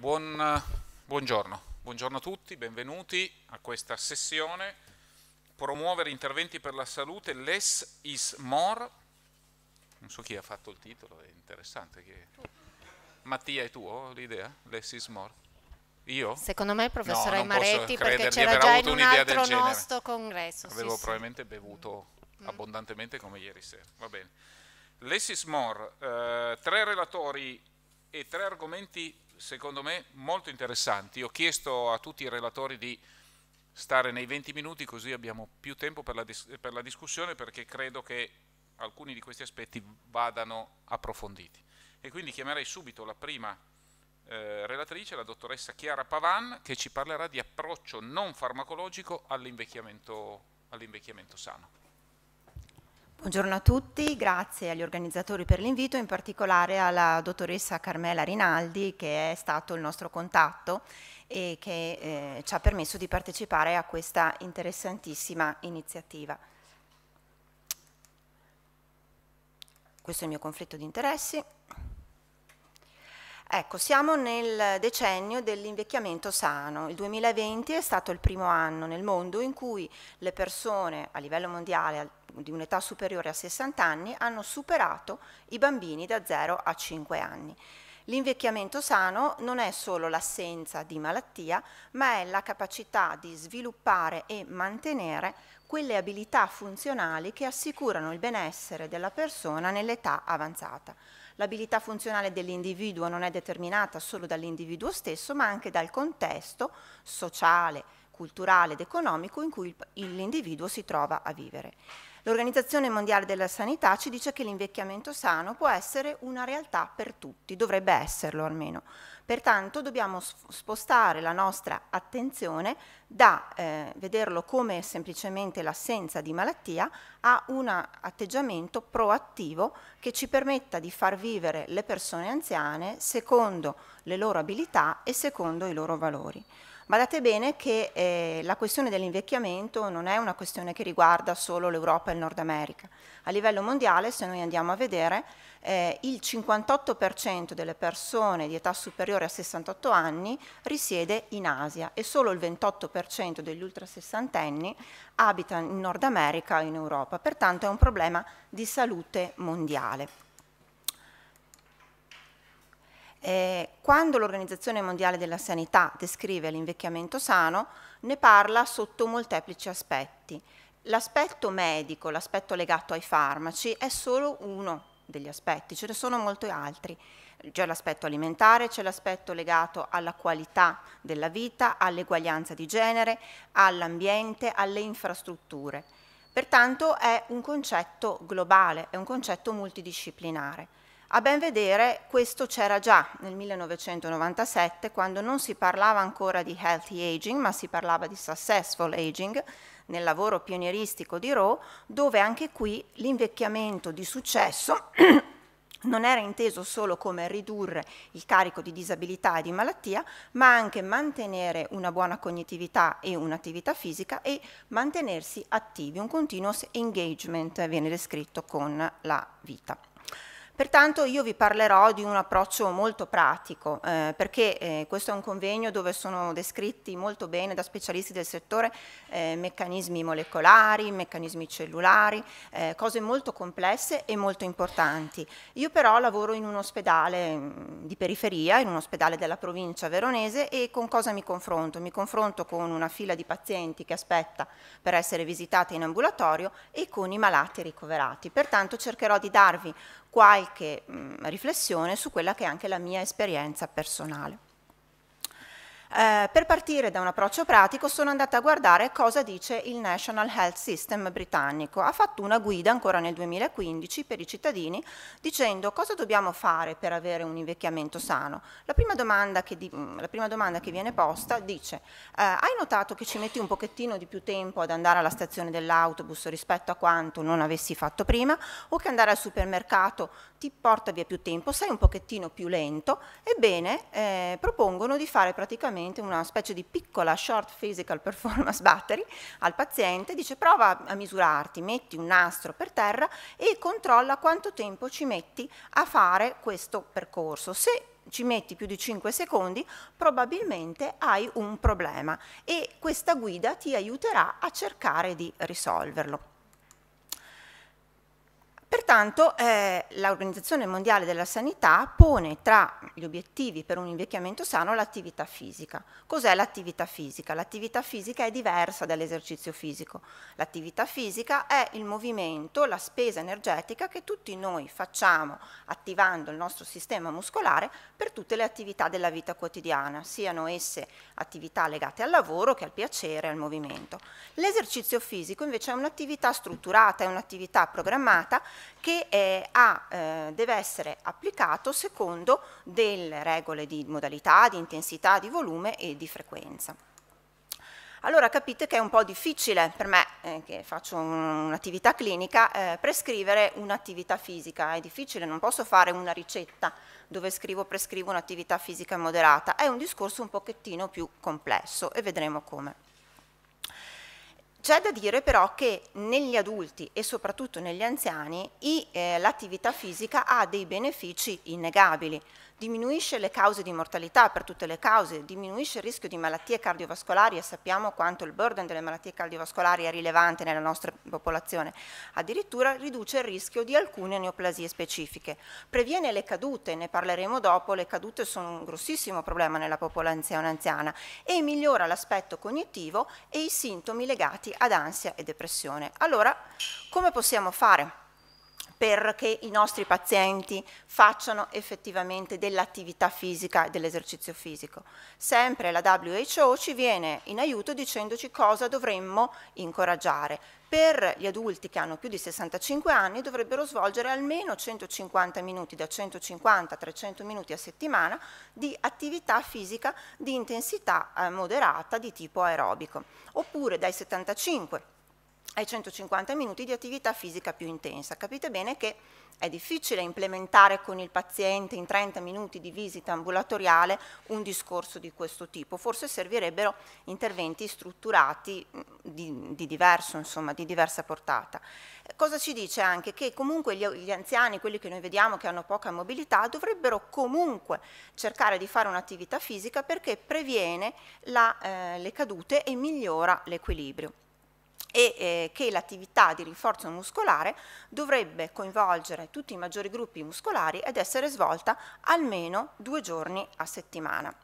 Buon, buongiorno. buongiorno a tutti, benvenuti a questa sessione. Promuovere interventi per la salute, less is more. Non so chi ha fatto il titolo, è interessante. Che... Mattia, è tuo l'idea? Less is more? Io? Secondo me il professor no, Maretti perché c'era già in un altro nostro congresso. Avevo sì, probabilmente sì. bevuto mm. abbondantemente come ieri sera. Va bene. Less is more, eh, tre relatori e tre argomenti secondo me molto interessanti. Ho chiesto a tutti i relatori di stare nei 20 minuti così abbiamo più tempo per la, dis per la discussione perché credo che alcuni di questi aspetti vadano approfonditi. E quindi chiamerei subito la prima eh, relatrice, la dottoressa Chiara Pavan, che ci parlerà di approccio non farmacologico all'invecchiamento all sano. Buongiorno a tutti, grazie agli organizzatori per l'invito, in particolare alla dottoressa Carmela Rinaldi che è stato il nostro contatto e che eh, ci ha permesso di partecipare a questa interessantissima iniziativa. Questo è il mio conflitto di interessi. Ecco, siamo nel decennio dell'invecchiamento sano. Il 2020 è stato il primo anno nel mondo in cui le persone a livello mondiale di un'età superiore a 60 anni hanno superato i bambini da 0 a 5 anni. L'invecchiamento sano non è solo l'assenza di malattia, ma è la capacità di sviluppare e mantenere quelle abilità funzionali che assicurano il benessere della persona nell'età avanzata. L'abilità funzionale dell'individuo non è determinata solo dall'individuo stesso, ma anche dal contesto sociale, culturale ed economico in cui l'individuo si trova a vivere. L'Organizzazione Mondiale della Sanità ci dice che l'invecchiamento sano può essere una realtà per tutti, dovrebbe esserlo almeno. Pertanto dobbiamo spostare la nostra attenzione da eh, vederlo come semplicemente l'assenza di malattia a un atteggiamento proattivo che ci permetta di far vivere le persone anziane secondo le loro abilità e secondo i loro valori. Badate bene che eh, la questione dell'invecchiamento non è una questione che riguarda solo l'Europa e il Nord America. A livello mondiale, se noi andiamo a vedere, eh, il 58% delle persone di età superiore a 68 anni risiede in Asia e solo il 28% degli ultra sessantenni abita in Nord America e in Europa. Pertanto è un problema di salute mondiale. Eh, quando l'Organizzazione Mondiale della Sanità descrive l'invecchiamento sano, ne parla sotto molteplici aspetti. L'aspetto medico, l'aspetto legato ai farmaci, è solo uno degli aspetti, ce ne sono molti altri. C'è l'aspetto alimentare, c'è l'aspetto legato alla qualità della vita, all'eguaglianza di genere, all'ambiente, alle infrastrutture. Pertanto è un concetto globale, è un concetto multidisciplinare. A ben vedere questo c'era già nel 1997 quando non si parlava ancora di healthy aging ma si parlava di successful aging nel lavoro pionieristico di Rowe dove anche qui l'invecchiamento di successo non era inteso solo come ridurre il carico di disabilità e di malattia, ma anche mantenere una buona cognitività e un'attività fisica e mantenersi attivi, un continuous engagement viene descritto con la vita. Pertanto io vi parlerò di un approccio molto pratico, eh, perché eh, questo è un convegno dove sono descritti molto bene da specialisti del settore eh, meccanismi molecolari, meccanismi cellulari, eh, cose molto complesse e molto importanti. Io però lavoro in un ospedale mm, di periferia, in un ospedale della provincia veronese e con cosa mi confronto? Mi confronto con una fila di pazienti che aspetta per essere visitata in ambulatorio e con i malati ricoverati. Pertanto cercherò di darvi qualche mh, mm, riflessione su quella che è anche la mia esperienza personale. Eh, per partire da un approccio pratico sono andata a guardare cosa dice il National Health System britannico. Ha fatto una guida ancora nel 2015 per i cittadini dicendo cosa dobbiamo fare per avere un invecchiamento sano. La prima domanda che, di, prima domanda che viene posta dice eh, hai notato che ci metti un pochettino di più tempo ad andare alla stazione dell'autobus rispetto a quanto non avessi fatto prima o che andare al supermercato ti porta via più tempo, sei un pochettino più lento, ebbene eh, propongono di fare praticamente una specie di piccola short physical performance battery al paziente, dice prova a misurarti, metti un nastro per terra e controlla quanto tempo ci metti a fare questo percorso. Se ci metti più di 5 secondi, probabilmente hai un problema e questa guida ti aiuterà a cercare di risolverlo. Pertanto eh, l'Organizzazione Mondiale della Sanità pone tra gli obiettivi per un invecchiamento sano l'attività fisica. Cos'è l'attività fisica? L'attività fisica è diversa dall'esercizio fisico. L'attività fisica è il movimento, la spesa energetica che tutti noi facciamo attivando il nostro sistema muscolare per tutte le attività della vita quotidiana, siano esse attività legate al lavoro che al piacere, al movimento. L'esercizio fisico invece è un'attività strutturata, è un'attività programmata che eh, ha, eh, deve essere applicato secondo delle regole di modalità, di intensità, di volume e di frequenza. Allora capite che è un po' difficile per me, eh, che faccio un'attività clinica, eh, prescrivere un'attività fisica. È difficile, non posso fare una ricetta dove scrivo prescrivo un'attività fisica moderata. È un discorso un pochettino più complesso e vedremo come. C'è da dire però che negli adulti e soprattutto negli anziani eh, l'attività fisica ha dei benefici innegabili diminuisce le cause di mortalità per tutte le cause, diminuisce il rischio di malattie cardiovascolari e sappiamo quanto il burden delle malattie cardiovascolari è rilevante nella nostra popolazione, addirittura riduce il rischio di alcune neoplasie specifiche, previene le cadute, ne parleremo dopo, le cadute sono un grossissimo problema nella popolazione anziana e migliora l'aspetto cognitivo e i sintomi legati ad ansia e depressione. Allora, come possiamo fare? perché i nostri pazienti facciano effettivamente dell'attività fisica e dell'esercizio fisico. Sempre la WHO ci viene in aiuto dicendoci cosa dovremmo incoraggiare. Per gli adulti che hanno più di 65 anni dovrebbero svolgere almeno 150 minuti, da 150 a 300 minuti a settimana, di attività fisica di intensità eh, moderata di tipo aerobico. Oppure dai 75 ai 150 minuti di attività fisica più intensa. Capite bene che è difficile implementare con il paziente in 30 minuti di visita ambulatoriale un discorso di questo tipo, forse servirebbero interventi strutturati mm, di, di diverso, insomma, di diversa portata. Eh, cosa ci dice anche? Che comunque gli, gli anziani, quelli che noi vediamo che hanno poca mobilità, dovrebbero comunque cercare di fare un'attività fisica perché previene la, eh, le cadute e migliora l'equilibrio e eh, che l'attività di rinforzo muscolare dovrebbe coinvolgere tutti i maggiori gruppi muscolari ed essere svolta almeno due giorni a settimana.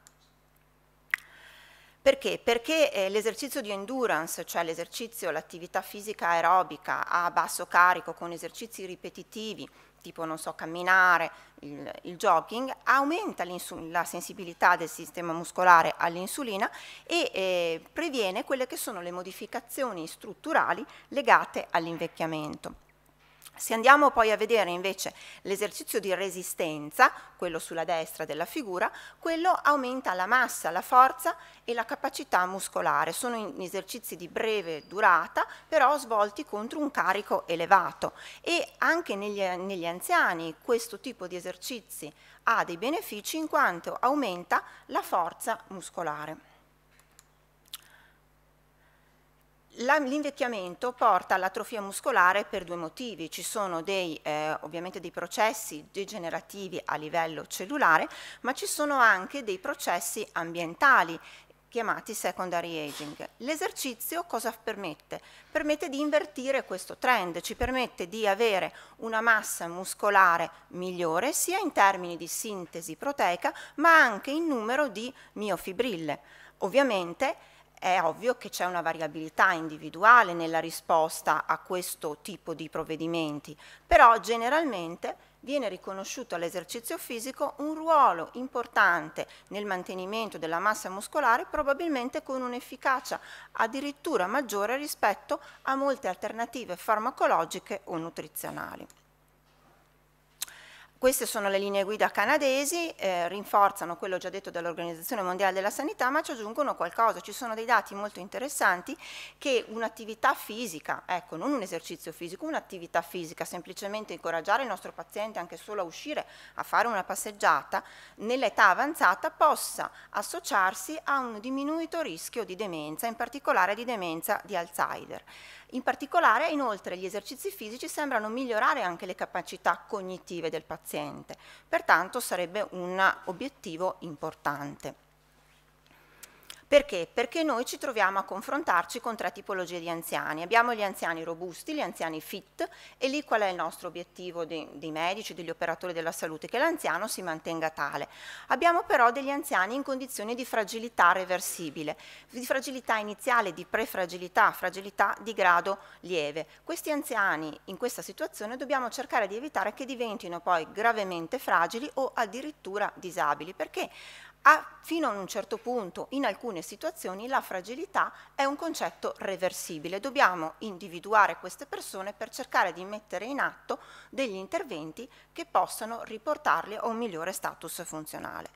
Perché? Perché eh, l'esercizio di endurance, cioè l'esercizio, l'attività fisica aerobica a basso carico con esercizi ripetitivi, tipo non so, camminare, il, il jogging, aumenta la sensibilità del sistema muscolare all'insulina e eh, previene quelle che sono le modificazioni strutturali legate all'invecchiamento. Se andiamo poi a vedere invece l'esercizio di resistenza, quello sulla destra della figura, quello aumenta la massa, la forza e la capacità muscolare. Sono esercizi di breve durata, però svolti contro un carico elevato e anche negli, negli anziani questo tipo di esercizi ha dei benefici in quanto aumenta la forza muscolare. L'invecchiamento porta all'atrofia muscolare per due motivi, ci sono dei, eh, ovviamente dei processi degenerativi a livello cellulare, ma ci sono anche dei processi ambientali chiamati secondary aging. L'esercizio cosa permette? Permette di invertire questo trend, ci permette di avere una massa muscolare migliore sia in termini di sintesi proteica ma anche in numero di miofibrille. Ovviamente è ovvio che c'è una variabilità individuale nella risposta a questo tipo di provvedimenti, però generalmente viene riconosciuto all'esercizio fisico un ruolo importante nel mantenimento della massa muscolare, probabilmente con un'efficacia addirittura maggiore rispetto a molte alternative farmacologiche o nutrizionali. Queste sono le linee guida canadesi, eh, rinforzano quello già detto dall'Organizzazione Mondiale della Sanità, ma ci aggiungono qualcosa. Ci sono dei dati molto interessanti che un'attività fisica, ecco, non un esercizio fisico, un'attività fisica, semplicemente incoraggiare il nostro paziente anche solo a uscire a fare una passeggiata, nell'età avanzata possa associarsi a un diminuito rischio di demenza, in particolare di demenza di Alzheimer. In particolare, inoltre, gli esercizi fisici sembrano migliorare anche le capacità cognitive del paziente, pertanto sarebbe un obiettivo importante. Perché? Perché noi ci troviamo a confrontarci con tre tipologie di anziani. Abbiamo gli anziani robusti, gli anziani fit e lì qual è il nostro obiettivo dei, dei medici, degli operatori della salute? Che l'anziano si mantenga tale. Abbiamo però degli anziani in condizioni di fragilità reversibile, di fragilità iniziale, di prefragilità, fragilità di grado lieve. Questi anziani in questa situazione dobbiamo cercare di evitare che diventino poi gravemente fragili o addirittura disabili perché a, fino a un certo punto, in alcune situazioni, la fragilità è un concetto reversibile. Dobbiamo individuare queste persone per cercare di mettere in atto degli interventi che possano riportarle a un migliore status funzionale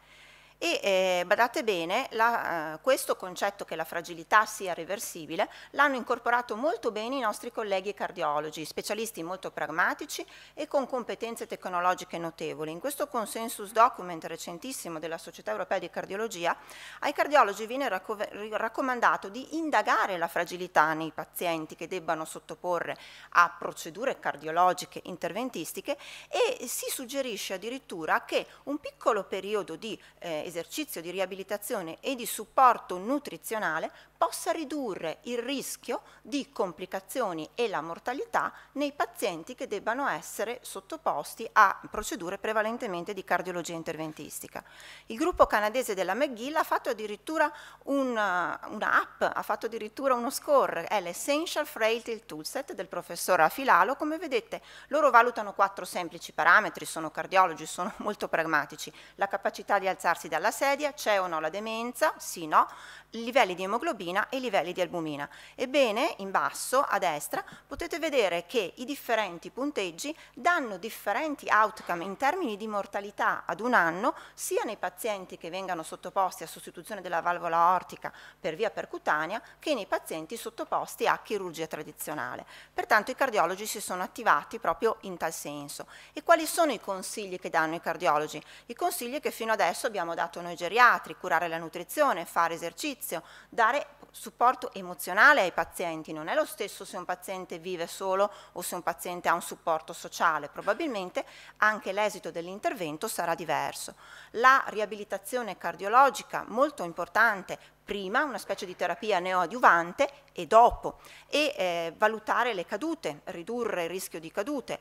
e eh, badate bene, la, eh, questo concetto che la fragilità sia reversibile l'hanno incorporato molto bene i nostri colleghi cardiologi, specialisti molto pragmatici e con competenze tecnologiche notevoli. In questo consensus document recentissimo della Società Europea di Cardiologia, ai cardiologi viene raccomandato di indagare la fragilità nei pazienti che debbano sottoporre a procedure cardiologiche interventistiche e si suggerisce addirittura che un piccolo periodo di eh, esercizio di riabilitazione e di supporto nutrizionale possa ridurre il rischio di complicazioni e la mortalità nei pazienti che debbano essere sottoposti a procedure prevalentemente di cardiologia interventistica. Il gruppo canadese della McGill ha fatto addirittura un'app, uh, una ha fatto addirittura uno score, è l'Essential Frailty Toolset del professor Afilalo, come vedete loro valutano quattro semplici parametri, sono cardiologi, sono molto pragmatici, la capacità di alzarsi dalla sedia, c'è o no la demenza, sì no, livelli di emoglobina e livelli di albumina. Ebbene, in basso a destra potete vedere che i differenti punteggi danno differenti outcome in termini di mortalità ad un anno sia nei pazienti che vengano sottoposti a sostituzione della valvola ortica per via percutanea che nei pazienti sottoposti a chirurgia tradizionale. Pertanto i cardiologi si sono attivati proprio in tal senso. E quali sono i consigli che danno i cardiologi? I consigli che fino adesso abbiamo dato noi geriatri, curare la nutrizione, fare esercizi, servizio, dare supporto emozionale ai pazienti, non è lo stesso se un paziente vive solo o se un paziente ha un supporto sociale, probabilmente anche l'esito dell'intervento sarà diverso. La riabilitazione cardiologica, molto importante, prima una specie di terapia neoadiuvante e dopo e eh, valutare le cadute, ridurre il rischio di cadute,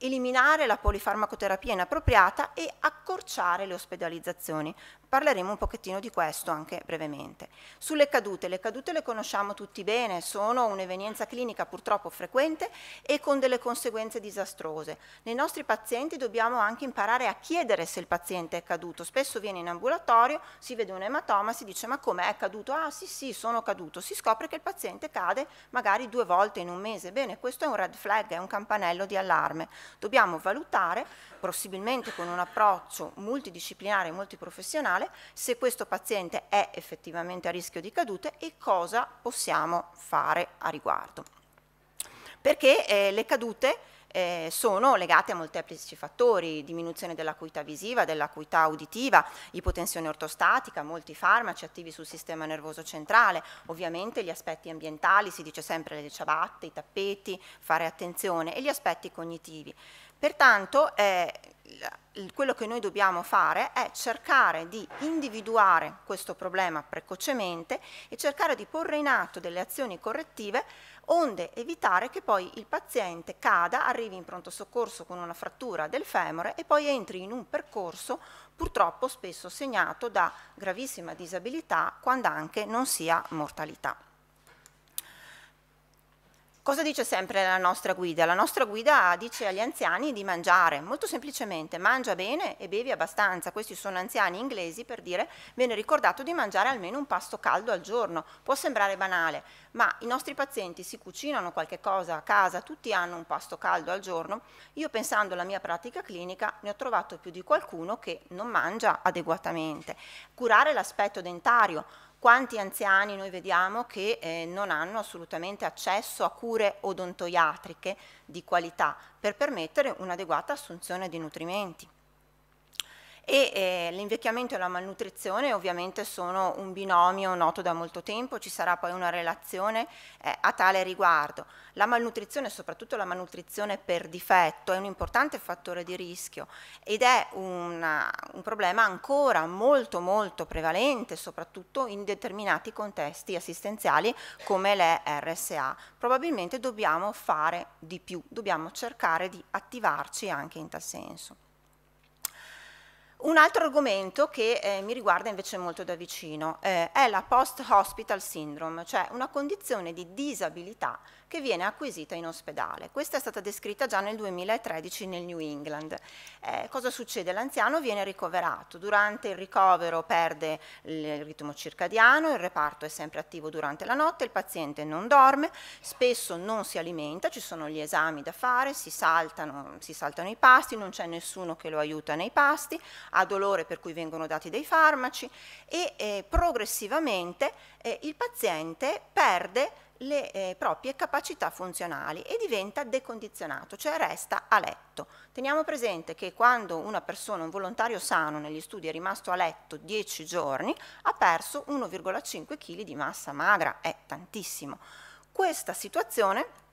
eliminare la polifarmacoterapia inappropriata e accorciare le ospedalizzazioni. Parleremo un pochettino di questo anche brevemente. Sulle cadute, le cadute le conosciamo tutti bene, sono un'evenienza clinica purtroppo frequente e con delle conseguenze disastrose. Nei nostri pazienti dobbiamo anche imparare a chiedere se il paziente è caduto. Spesso viene in ambulatorio, si vede un ematoma, si dice ma com'è caduto? Ah sì sì, sono caduto. Si scopre che il paziente cade magari due volte in un mese. Bene, questo è un red flag, è un campanello di allarme dobbiamo valutare, possibilmente con un approccio multidisciplinare e multiprofessionale, se questo paziente è effettivamente a rischio di cadute e cosa possiamo fare a riguardo. Perché eh, le cadute eh, sono legate a molteplici fattori, diminuzione dell'acuità visiva, dell'acuità uditiva, ipotensione ortostatica, molti farmaci attivi sul sistema nervoso centrale, ovviamente gli aspetti ambientali, si dice sempre le ciabatte, i tappeti, fare attenzione, e gli aspetti cognitivi. Pertanto eh, quello che noi dobbiamo fare è cercare di individuare questo problema precocemente e cercare di porre in atto delle azioni correttive onde evitare che poi il paziente cada, arrivi in pronto soccorso con una frattura del femore e poi entri in un percorso purtroppo spesso segnato da gravissima disabilità, quando anche non sia mortalità. Cosa dice sempre la nostra guida? La nostra guida dice agli anziani di mangiare, molto semplicemente, mangia bene e bevi abbastanza. Questi sono anziani inglesi per dire, viene ricordato di mangiare almeno un pasto caldo al giorno. Può sembrare banale, ma i nostri pazienti si cucinano qualche cosa a casa, tutti hanno un pasto caldo al giorno. Io pensando alla mia pratica clinica ne ho trovato più di qualcuno che non mangia adeguatamente. Curare l'aspetto dentario quanti anziani noi vediamo che eh, non hanno assolutamente accesso a cure odontoiatriche di qualità per permettere un'adeguata assunzione di nutrimenti e eh, l'invecchiamento e la malnutrizione ovviamente sono un binomio noto da molto tempo, ci sarà poi una relazione eh, a tale riguardo. La malnutrizione, soprattutto la malnutrizione per difetto, è un importante fattore di rischio ed è una, un problema ancora molto molto prevalente, soprattutto in determinati contesti assistenziali come le RSA. Probabilmente dobbiamo fare di più, dobbiamo cercare di attivarci anche in tal senso. Un altro argomento che eh, mi riguarda invece molto da vicino eh, è la post-hospital syndrome, cioè una condizione di disabilità che viene acquisita in ospedale. Questa è stata descritta già nel 2013 nel New England. Eh, cosa succede? L'anziano viene ricoverato, durante il ricovero perde il ritmo circadiano, il reparto è sempre attivo durante la notte, il paziente non dorme, spesso non si alimenta, ci sono gli esami da fare, si saltano, si saltano i pasti, non c'è nessuno che lo aiuta nei pasti, ha dolore per cui vengono dati dei farmaci e eh, progressivamente eh, il paziente perde le eh, proprie capacità funzionali e diventa decondizionato, cioè resta a letto. Teniamo presente che quando una persona, un volontario sano negli studi è rimasto a letto 10 giorni, ha perso 1,5 kg di massa magra, è tantissimo. Questa situazione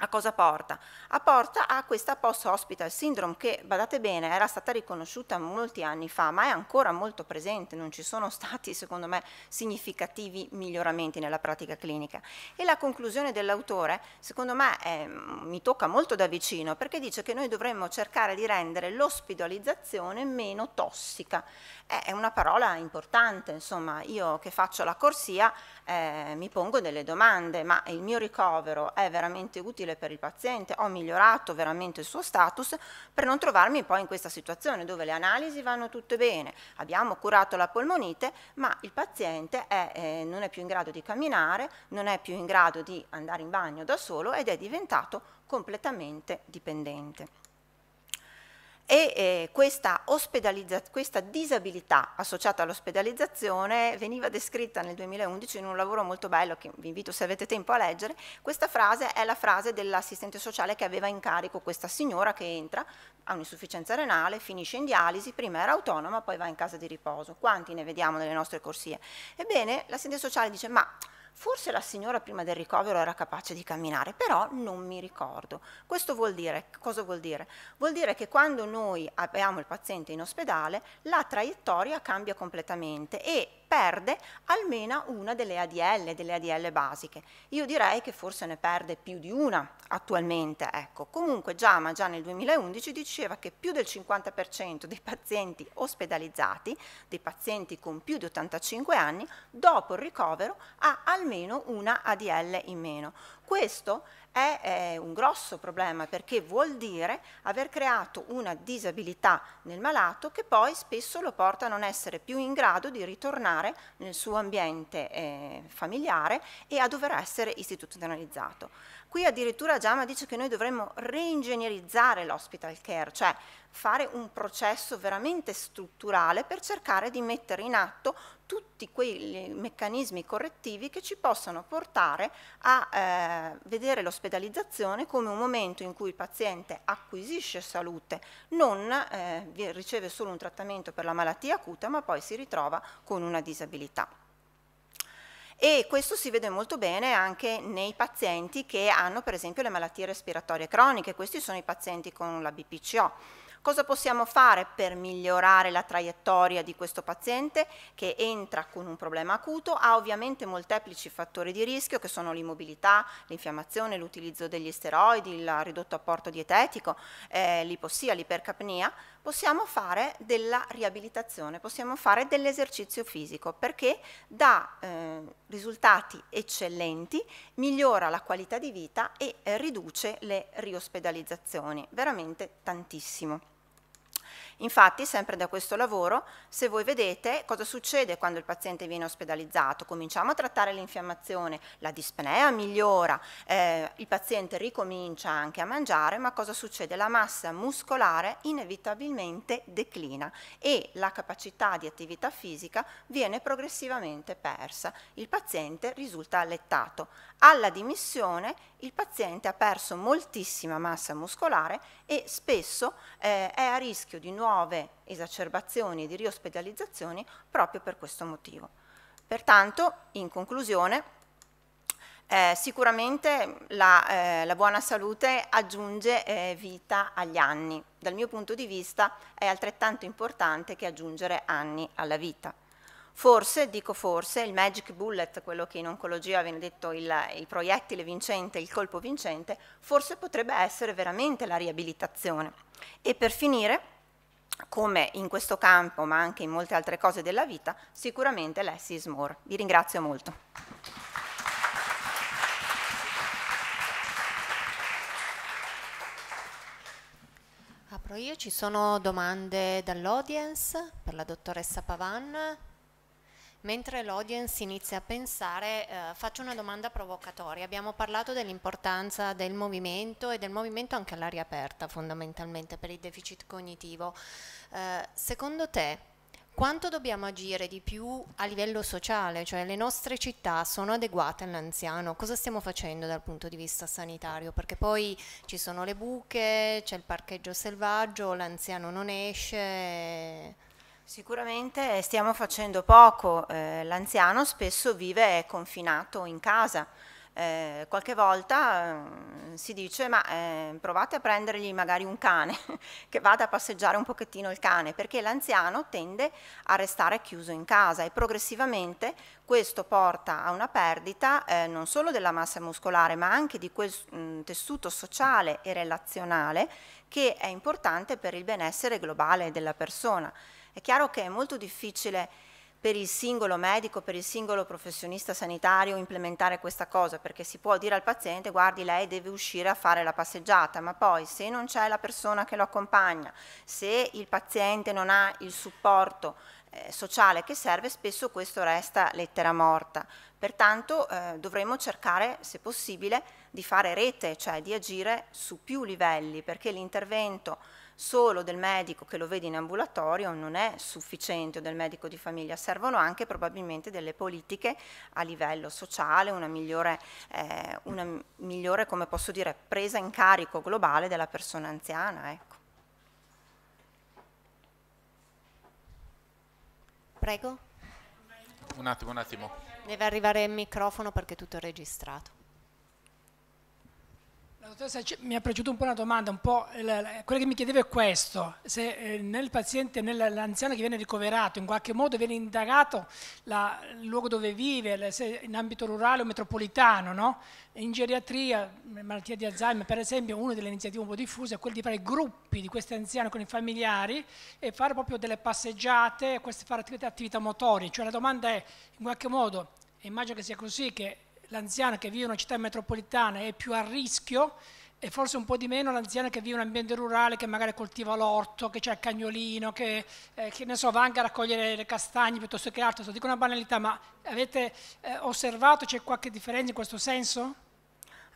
a cosa porta? A porta a questa post-hospital syndrome che, badate bene, era stata riconosciuta molti anni fa, ma è ancora molto presente, non ci sono stati, secondo me, significativi miglioramenti nella pratica clinica. E la conclusione dell'autore, secondo me, è, mm, mi tocca molto da vicino, perché dice che noi dovremmo cercare di rendere l'ospedalizzazione meno tossica. È una parola importante, insomma, io che faccio la corsia eh, mi pongo delle domande, ma il mio ricovero è veramente utile utile per il paziente, ho migliorato veramente il suo status per non trovarmi poi in questa situazione dove le analisi vanno tutte bene, abbiamo curato la polmonite, ma il paziente è, eh, non è più in grado di camminare, non è più in grado di andare in bagno da solo ed è diventato completamente dipendente e eh, questa, questa, disabilità associata all'ospedalizzazione veniva descritta nel 2011 in un lavoro molto bello che vi invito se avete tempo a leggere. Questa frase è la frase dell'assistente sociale che aveva in carico questa signora che entra, ha un'insufficienza renale, finisce in dialisi, prima era autonoma, poi va in casa di riposo. Quanti ne vediamo nelle nostre corsie? Ebbene, l'assistente sociale dice ma Forse la signora prima del ricovero era capace di camminare, però non mi ricordo. Questo vuol dire, cosa vuol dire? Vuol dire che quando noi abbiamo il paziente in ospedale, la traiettoria cambia completamente e perde almeno una delle ADL, delle ADL basiche. Io direi che forse ne perde più di una attualmente. Ecco. Comunque JAMA già nel 2011 diceva che più del 50% dei pazienti ospedalizzati, dei pazienti con più di 85 anni, dopo il ricovero ha almeno una ADL in meno. Questo è, è un grosso problema perché vuol dire aver creato una disabilità nel malato che poi spesso lo porta a non essere più in grado di ritornare nel suo ambiente eh, familiare e a dover essere istituzionalizzato. Qui addirittura Giama dice che noi dovremmo reingegnerizzare l'hospital care, cioè fare un processo veramente strutturale per cercare di mettere in atto tutti quei meccanismi correttivi che ci possano portare a eh, vedere l'ospedalizzazione come un momento in cui il paziente acquisisce salute, non eh, riceve solo un trattamento per la malattia acuta ma poi si ritrova con una disabilità. E questo si vede molto bene anche nei pazienti che hanno per esempio le malattie respiratorie croniche, questi sono i pazienti con la BPCO Cosa possiamo fare per migliorare la traiettoria di questo paziente che entra con un problema acuto? Ha ovviamente molteplici fattori di rischio che sono l'immobilità, l'infiammazione, l'utilizzo degli steroidi, il ridotto apporto dietetico, eh, l'ipossia, l'ipercapnia, possiamo fare della riabilitazione, possiamo fare dell'esercizio fisico perché dà eh, risultati eccellenti, migliora la qualità di vita e eh, riduce le riospedalizzazioni, veramente tantissimo. Infatti, sempre da questo lavoro, se voi vedete cosa succede quando il paziente viene ospedalizzato, cominciamo a trattare l'infiammazione, la dispnea migliora, eh, il paziente ricomincia anche a mangiare, ma cosa succede? La massa muscolare inevitabilmente declina e la capacità di attività fisica viene progressivamente persa. Il paziente risulta allettato. Alla dimissione il paziente ha perso moltissima massa muscolare e spesso eh, è a rischio di nuove esacerbazioni e di riospedalizzazioni proprio per questo motivo. Pertanto, in conclusione, eh, sicuramente la, eh, la, buona salute aggiunge eh, vita agli anni. Dal mio punto di vista è altrettanto importante che aggiungere anni alla vita. Forse, dico forse, il magic bullet, quello che in oncologia viene detto il, il, proiettile vincente, il colpo vincente, forse potrebbe essere veramente la riabilitazione. E per finire, come in questo campo, ma anche in molte altre cose della vita, sicuramente less is more. Vi ringrazio molto. Apro io, ci sono domande dall'audience per la dottoressa Pavan mentre l'audience inizia a pensare, eh, faccio una domanda provocatoria. Abbiamo parlato dell'importanza del movimento e del movimento anche all'aria aperta fondamentalmente per il deficit cognitivo. Eh, secondo te quanto dobbiamo agire di più a livello sociale, cioè le nostre città sono adeguate all'anziano, cosa stiamo facendo dal punto di vista sanitario? Perché poi ci sono le buche, c'è il parcheggio selvaggio, l'anziano non esce. Sicuramente stiamo facendo poco, eh, l'anziano spesso vive confinato in casa, eh, qualche volta eh, si dice ma eh, provate a prendergli magari un cane che vada a passeggiare un pochettino il cane perché l'anziano tende a restare chiuso in casa e progressivamente questo porta a una perdita eh, non solo della massa muscolare ma anche di quel mh, mm, tessuto sociale e relazionale che è importante per il benessere globale della persona. È chiaro che è molto difficile per il singolo medico, per il singolo professionista sanitario implementare questa cosa, perché si può dire al paziente guardi lei deve uscire a fare la passeggiata, ma poi se non c'è la persona che lo accompagna, se il paziente non ha il supporto eh, sociale che serve, spesso questo resta lettera morta. Pertanto eh, dovremmo cercare, se possibile, di fare rete, cioè di agire su più livelli, perché l'intervento solo del medico che lo vede in ambulatorio non è sufficiente o del medico di famiglia, servono anche probabilmente delle politiche a livello sociale, una migliore, eh, una migliore come posso dire, presa in carico globale della persona anziana. Ecco. Prego. Un attimo, un attimo. Deve arrivare il microfono perché tutto è registrato dottoressa, mi è piaciuta un po' una domanda, un po quello che mi chiedevo è questo, se eh, nel paziente, nell'anziano che viene ricoverato, in qualche modo viene indagato la, il luogo dove vive, se in ambito rurale o metropolitano, no? In geriatria, malattia di Alzheimer, per esempio, una delle iniziative un po' diffuse è quella di fare gruppi di questi anziani con i familiari e fare proprio delle passeggiate, fare attività, attività motorie. Cioè la domanda è, in qualche modo, immagino che sia così, che l'anziana che vive in una città metropolitana è più a rischio e forse un po' di meno l'anziana che vive in un ambiente rurale, che magari coltiva l'orto, che c'è il cagnolino, che, eh, che, ne so, va anche a raccogliere le castagne piuttosto che altro. dico una banalità, ma avete eh, osservato c'è qualche differenza in questo senso?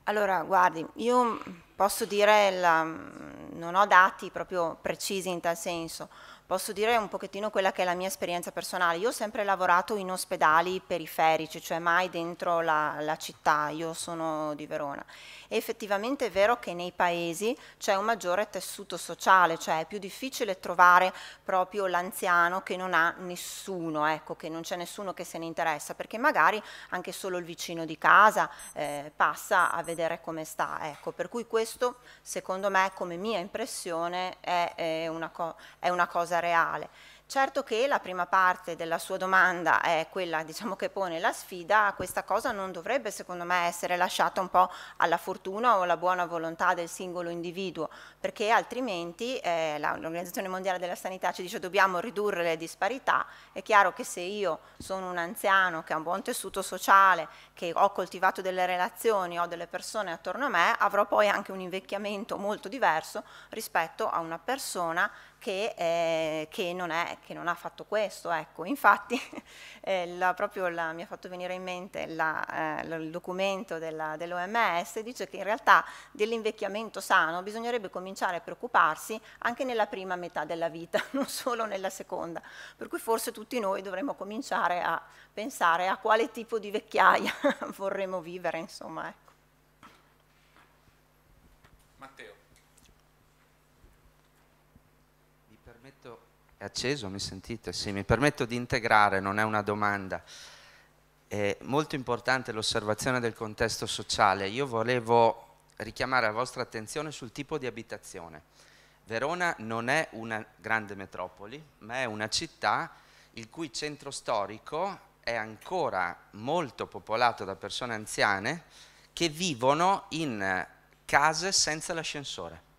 Allora, guardi, io posso dire, la, non ho dati proprio precisi in tal senso, posso dire un pochettino quella che è la mia esperienza personale. Io ho sempre lavorato in ospedali periferici, cioè mai dentro la, la città, io sono di Verona. E effettivamente è vero che nei paesi c'è un maggiore tessuto sociale, cioè è più difficile trovare proprio l'anziano che non ha nessuno, ecco, che non c'è nessuno che se ne interessa, perché magari anche solo il vicino di casa eh, passa a vedere come sta. Ecco, per cui questo, secondo me, come mia impressione, è, è, una, co è una cosa reale. Certo che la prima parte della sua domanda è quella diciamo, che pone la sfida, questa cosa non dovrebbe secondo me essere lasciata un po' alla fortuna o alla buona volontà del singolo individuo, perché altrimenti eh, l'Organizzazione Mondiale della Sanità ci dice dobbiamo ridurre le disparità, è chiaro che se io sono un anziano che ha un buon tessuto sociale, che ho coltivato delle relazioni, ho delle persone attorno a me, avrò poi anche un invecchiamento molto diverso rispetto a una persona che, eh, che, non, è, che non, ha fatto questo. Ecco. Infatti eh, la, proprio la, mi ha fatto venire in mente la, eh, il documento dell'OMS dice che in realtà dell'invecchiamento sano bisognerebbe cominciare a preoccuparsi anche nella prima metà della vita, non solo nella seconda. Per cui forse tutti noi dovremmo cominciare a pensare a quale tipo di vecchiaia vorremmo vivere, insomma. Ecco. Matteo. Mi permetto, è acceso, mi sentite? Sì, mi permetto di integrare, non è una domanda. È molto importante l'osservazione del contesto sociale. Io volevo richiamare la vostra attenzione sul tipo di abitazione. Verona non è una grande metropoli, ma è una città il cui centro storico è ancora molto popolato da persone anziane che vivono in case senza l'ascensore.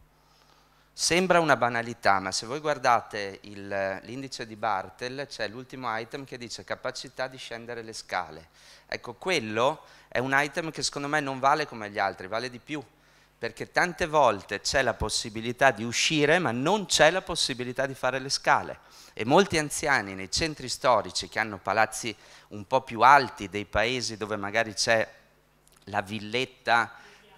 Sembra una banalità, ma se voi guardate l'indice di Bartel c'è l'ultimo item che dice capacità di scendere le scale. Ecco, quello è un item che secondo me non vale come gli altri, vale di più, perché tante volte c'è la possibilità di uscire ma non c'è la possibilità di fare le scale e molti anziani nei centri storici che hanno palazzi un po' più alti dei paesi dove magari c'è la villetta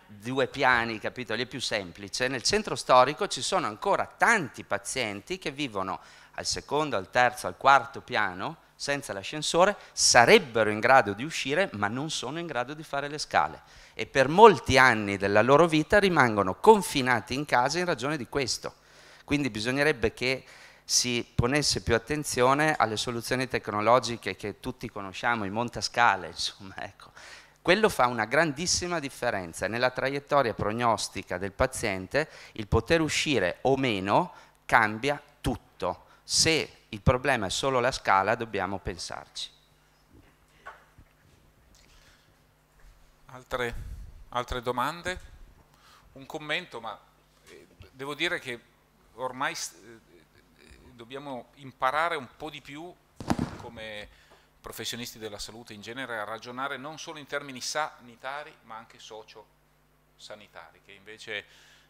due piani, capito? Lì è più semplice. Nel centro storico ci sono ancora tanti pazienti che vivono al secondo, al terzo, al quarto piano senza l'ascensore, sarebbero in grado di uscire ma non sono in grado di fare le scale e per molti anni della loro vita rimangono confinati in casa in ragione di questo. Quindi bisognerebbe che si ponesse più attenzione alle soluzioni tecnologiche che tutti conosciamo, i montascale, insomma, ecco. Quello fa una grandissima differenza nella traiettoria prognostica del paziente, il poter uscire o meno cambia tutto. Se il problema è solo la scala, dobbiamo pensarci. Altre, altre domande? Un commento, ma eh, devo dire che ormai eh, dobbiamo imparare un po' di più come professionisti della salute in genere a ragionare non solo in termini sanitari ma anche socio-sanitari, che invece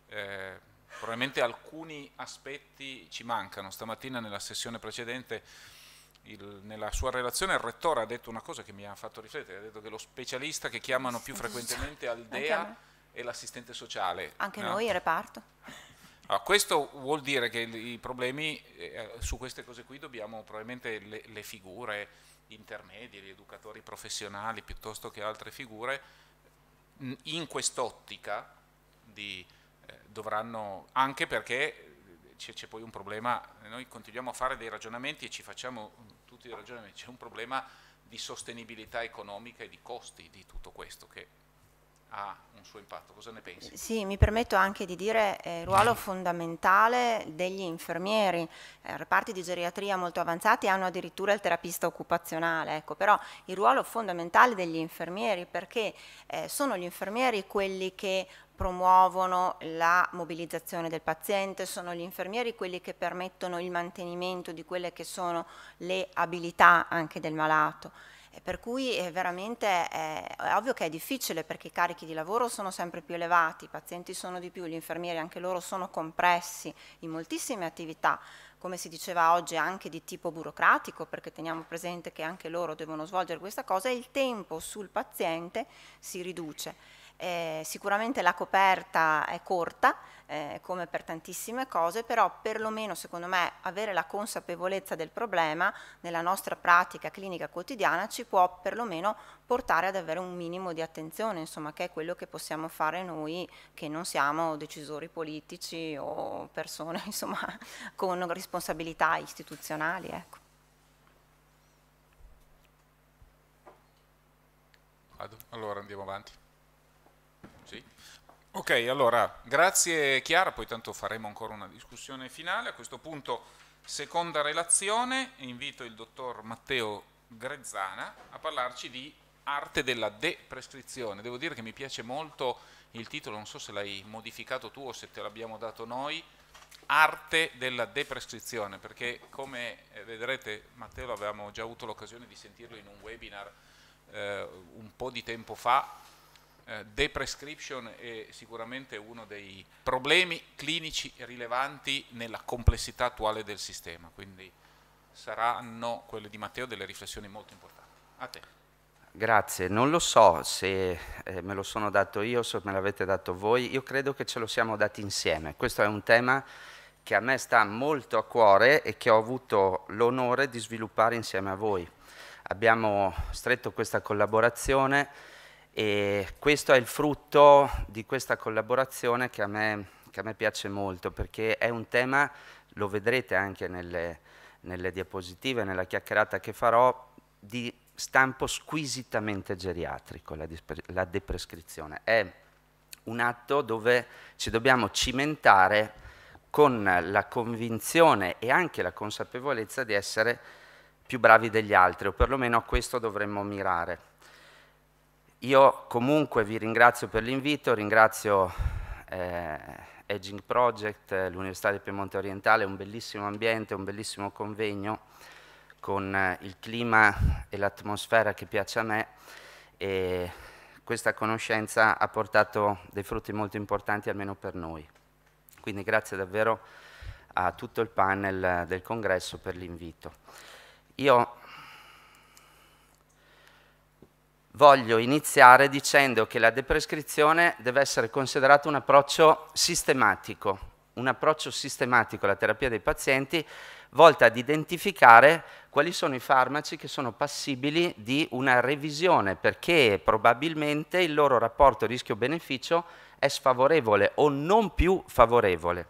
eh, probabilmente alcuni aspetti ci mancano. Stamattina nella sessione precedente, il, nella sua relazione, il rettore ha detto una cosa che mi ha fatto riflettere, ha detto che lo specialista che chiamano più frequentemente Aldea è l'assistente sociale. Anche no? noi, il reparto. Allora, questo vuol dire che i problemi eh, su queste cose qui dobbiamo probabilmente le, le figure intermedie, gli educatori professionali piuttosto che altre figure, mm, in quest'ottica di dovranno, anche perché eh, c'è poi un problema, noi continuiamo a fare dei ragionamenti e ci facciamo mm, tutti i ragionamenti, c'è un problema di sostenibilità economica e di costi di tutto questo che ha un suo impatto. Cosa ne pensi? Sì, mi permetto anche di dire eh, il eh, ruolo fondamentale degli infermieri. Eh, reparti di geriatria molto avanzati hanno addirittura il terapista occupazionale, ecco, però il ruolo fondamentale degli infermieri perché eh, sono gli infermieri quelli che promuovono la mobilizzazione del paziente, sono gli infermieri quelli che permettono il mantenimento di quelle che sono le abilità anche del malato. per cui è eh, veramente è, è ovvio che è difficile perché i carichi di lavoro sono sempre più elevati, i pazienti sono di più, gli infermieri anche loro sono compressi in moltissime attività, come si diceva oggi, anche di tipo burocratico, perché teniamo presente che anche loro devono svolgere questa cosa e il tempo sul paziente si riduce. Eh, sicuramente la coperta è corta, eh, come per tantissime cose, però perlomeno secondo me avere la consapevolezza del problema nella nostra pratica clinica quotidiana ci può perlomeno portare ad avere un minimo di attenzione, insomma, che è quello che possiamo fare noi che non siamo decisori politici o persone insomma, con responsabilità istituzionali. Ecco. Allora andiamo avanti. Sì. Ok, allora grazie Chiara, poi tanto faremo ancora una discussione finale. A questo punto seconda relazione, invito il dottor Matteo Grezzana a parlarci di arte della deprescrizione. Devo dire che mi piace molto il titolo, non so se l'hai modificato tu o se te l'abbiamo dato noi, arte della deprescrizione, perché come eh, vedrete Matteo avevamo già avuto l'occasione di sentirlo in un webinar eh, un po' di tempo fa eh, deprescription è sicuramente uno dei problemi clinici rilevanti nella complessità attuale del sistema, quindi saranno quelle di Matteo delle riflessioni molto importanti. A te. Grazie, non lo so se eh, me lo sono dato io, se me l'avete dato voi, io credo che ce lo siamo dati insieme, questo è un tema che a me sta molto a cuore e che ho avuto l'onore di sviluppare insieme a voi. Abbiamo stretto questa collaborazione, e questo è il frutto di questa collaborazione che a me, che a me piace molto, perché è un tema, lo vedrete anche nelle, nelle diapositive, nella chiacchierata che farò, di stampo squisitamente geriatrico, la, la, deprescrizione. È un atto dove ci dobbiamo cimentare con la convinzione e anche la consapevolezza di essere più bravi degli altri, o perlomeno a questo dovremmo mirare. Io comunque vi ringrazio per l'invito, ringrazio eh, Edging Project, eh, l'Università del Piemonte Orientale, un bellissimo ambiente, un bellissimo convegno con eh, il clima e l'atmosfera che piace a me e questa conoscenza ha portato dei frutti molto importanti almeno per noi. Quindi grazie davvero a tutto il panel del congresso per l'invito. Io voglio iniziare dicendo che la deprescrizione deve essere considerata un approccio sistematico, un approccio sistematico alla terapia dei pazienti volta ad identificare quali sono i farmaci che sono passibili di una revisione perché probabilmente il loro rapporto rischio-beneficio è sfavorevole o non più favorevole.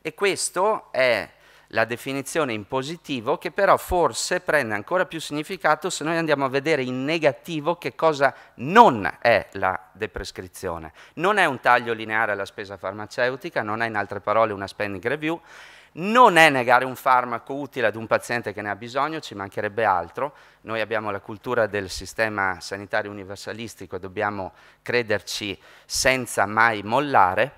E questo è la definizione in positivo che però forse prende ancora più significato se noi andiamo a vedere in negativo che cosa non è la deprescrizione. Non è un taglio lineare alla spesa farmaceutica, non è in altre parole una spending review, non è negare un farmaco utile ad un paziente che ne ha bisogno, ci mancherebbe altro. Noi abbiamo la cultura del sistema sanitario universalistico e dobbiamo crederci senza mai mollare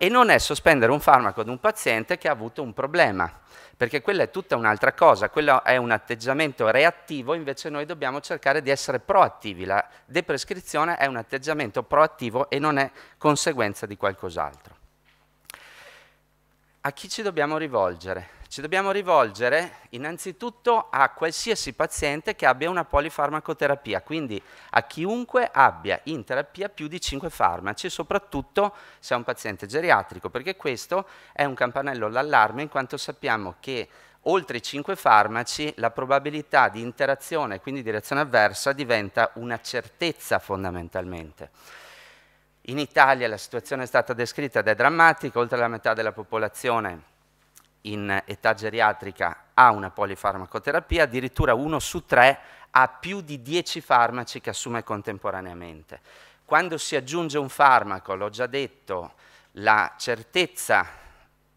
e non è sospendere un farmaco ad un paziente che ha avuto un problema, perché quella è tutta un'altra cosa, quello è un atteggiamento reattivo, invece noi dobbiamo cercare di essere proattivi, la deprescrizione è un atteggiamento proattivo e non è conseguenza di qualcos'altro. A chi ci dobbiamo rivolgere? Ci dobbiamo rivolgere innanzitutto a qualsiasi paziente che abbia una polifarmacoterapia, quindi a chiunque abbia in terapia più di 5 farmaci, soprattutto se è un paziente geriatrico, perché questo è un campanello d'allarme in quanto sappiamo che oltre i 5 farmaci la probabilità di interazione, quindi di reazione avversa, diventa una certezza fondamentalmente. In Italia la situazione è stata descritta ed è drammatica, oltre la metà della popolazione in età geriatrica ha una polifarmacoterapia, addirittura uno su tre ha più di 10 farmaci che assume contemporaneamente. Quando si aggiunge un farmaco, l'ho già detto, la certezza,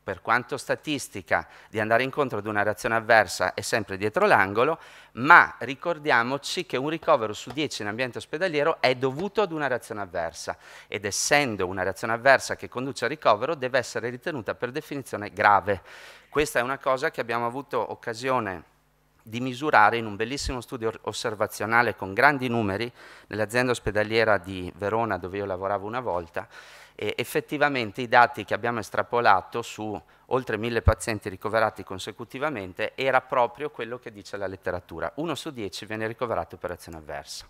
per quanto statistica, di andare incontro ad una reazione avversa è sempre dietro l'angolo, ma ricordiamoci che un ricovero su 10 in ambiente ospedaliero è dovuto ad una reazione avversa ed essendo una reazione avversa che conduce al ricovero deve essere ritenuta per definizione grave. Questa è una cosa che abbiamo avuto occasione di misurare in un bellissimo studio osservazionale con grandi numeri nell'azienda ospedaliera di Verona dove io lavoravo una volta e effettivamente i dati che abbiamo estrapolato su oltre mille pazienti ricoverati consecutivamente era proprio quello che dice la letteratura. Uno su dieci viene ricoverato per azione avversa.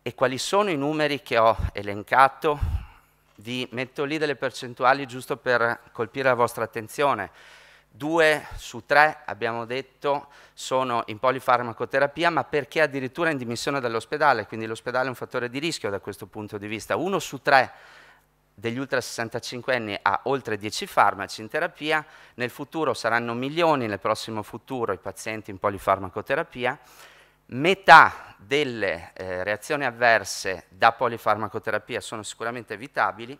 E quali sono i numeri che ho elencato? vi metto lì delle percentuali giusto per colpire la vostra attenzione. Due su tre, abbiamo detto, sono in polifarmacoterapia, ma perché addirittura in dimissione dall'ospedale, quindi l'ospedale è un fattore di rischio da questo punto di vista. Uno su tre degli ultra 65 anni ha oltre 10 farmaci in terapia, nel futuro saranno milioni, nel prossimo futuro i pazienti in polifarmacoterapia metà delle eh, reazioni avverse da polifarmacoterapia sono sicuramente evitabili,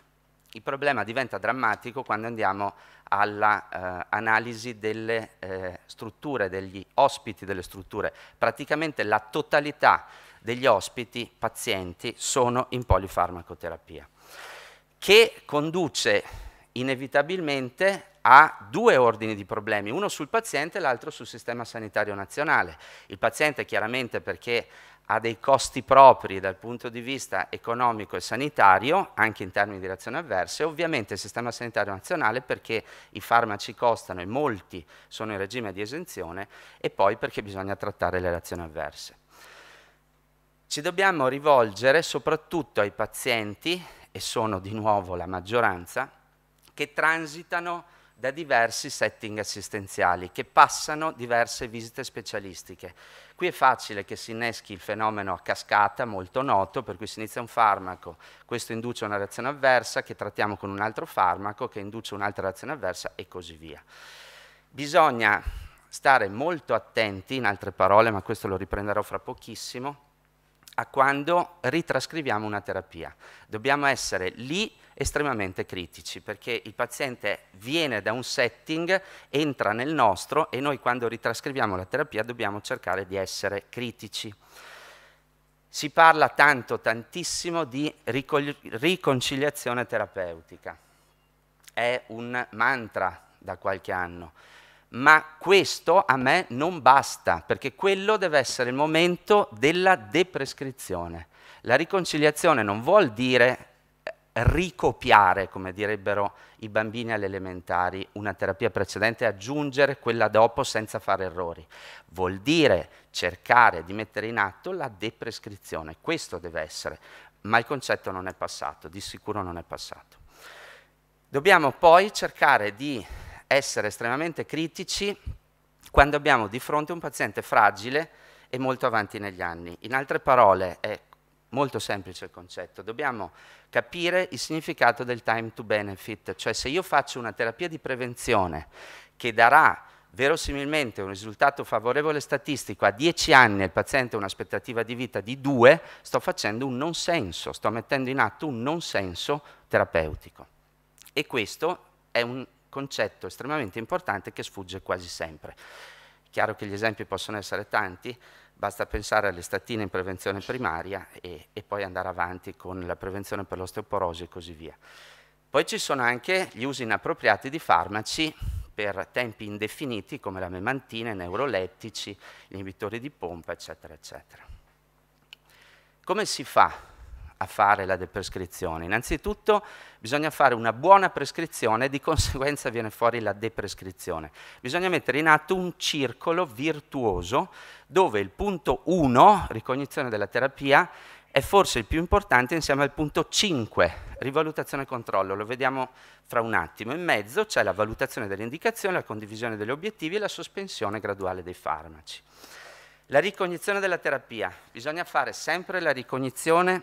il problema diventa drammatico quando andiamo all'analisi eh, delle eh, strutture, degli ospiti delle strutture. Praticamente la totalità degli ospiti pazienti sono in polifarmacoterapia, che conduce inevitabilmente ha due ordini di problemi, uno sul paziente e l'altro sul sistema sanitario nazionale. Il paziente chiaramente perché ha dei costi propri dal punto di vista economico e sanitario, anche in termini di reazioni avverse, e ovviamente il sistema sanitario nazionale perché i farmaci costano e molti sono in regime di esenzione, e poi perché bisogna trattare le reazioni avverse. Ci dobbiamo rivolgere soprattutto ai pazienti, e sono di nuovo la maggioranza, che transitano da diversi setting assistenziali che passano diverse visite specialistiche. Qui è facile che si inneschi il fenomeno a cascata, molto noto, per cui si inizia un farmaco, questo induce una reazione avversa che trattiamo con un altro farmaco che induce un'altra reazione avversa e così via. Bisogna stare molto attenti, in altre parole, ma questo lo riprenderò fra pochissimo, a quando ritrascriviamo una terapia. Dobbiamo essere lì estremamente critici perché il paziente viene da un setting, entra nel nostro e noi quando ritrascriviamo la terapia dobbiamo cercare di essere critici. Si parla tanto, tantissimo di riconciliazione terapeutica. È un mantra da qualche anno ma questo a me non basta, perché quello deve essere il momento della deprescrizione. La riconciliazione non vuol dire eh, ricopiare, come direbbero i bambini alle elementari, una terapia precedente e aggiungere quella dopo senza fare errori. Vuol dire cercare di mettere in atto la deprescrizione, questo deve essere, ma il concetto non è passato, di sicuro non è passato. Dobbiamo poi cercare di essere estremamente critici quando abbiamo di fronte un paziente fragile e molto avanti negli anni. In altre parole, è molto semplice il concetto, dobbiamo capire il significato del time to benefit, cioè se io faccio una terapia di prevenzione che darà verosimilmente un risultato favorevole statistico a 10 anni e il paziente ha un'aspettativa di vita di 2, sto facendo un non senso, sto mettendo in atto un non senso terapeutico. E questo è un concetto estremamente importante che sfugge quasi sempre. Chiaro che gli esempi possono essere tanti, basta pensare alle statine in prevenzione primaria e, e poi andare avanti con la prevenzione per l'osteoporosi e così via. Poi ci sono anche gli usi inappropriati di farmaci per tempi indefiniti come la memantina, i neurolettici, gli inibitori di pompa, eccetera, eccetera. Come si fa a fare la deprescrizione? Innanzitutto bisogna fare una buona prescrizione e di conseguenza viene fuori la deprescrizione. Bisogna mettere in atto un circolo virtuoso dove il punto 1, ricognizione della terapia, è forse il più importante insieme al punto 5, rivalutazione e controllo, lo vediamo fra un attimo. In mezzo c'è la valutazione delle indicazioni, la condivisione degli obiettivi e la sospensione graduale dei farmaci. La ricognizione della terapia, bisogna fare sempre la ricognizione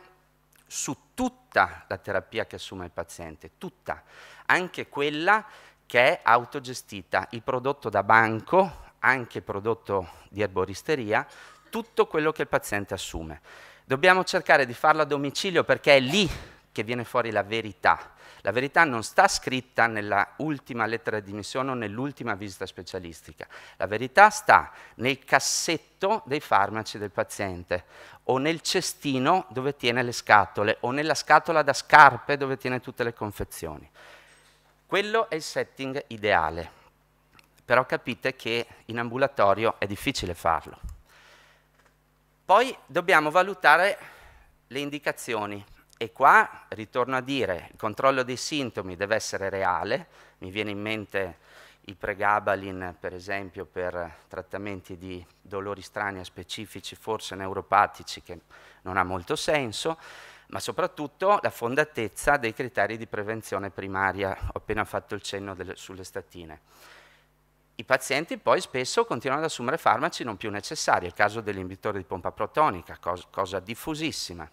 su tutta la terapia che assume il paziente, tutta, anche quella che è autogestita, il prodotto da banco, anche il prodotto di erboristeria, tutto quello che il paziente assume. Dobbiamo cercare di farlo a domicilio perché è lì che viene fuori la verità la verità non sta scritta nella ultima lettera di missione o nell'ultima visita specialistica. La verità sta nel cassetto dei farmaci del paziente o nel cestino dove tiene le scatole o nella scatola da scarpe dove tiene tutte le confezioni. Quello è il setting ideale, però capite che in ambulatorio è difficile farlo. Poi dobbiamo valutare le indicazioni, e qua ritorno a dire, il controllo dei sintomi deve essere reale, mi viene in mente i pregabalin per esempio per trattamenti di dolori strani a specifici, forse neuropatici, che non ha molto senso, ma soprattutto la fondatezza dei criteri di prevenzione primaria, ho appena fatto il cenno delle, sulle statine. I pazienti poi spesso continuano ad assumere farmaci non più necessari, è il caso dell'inibitore di pompa protonica, cosa, cosa diffusissima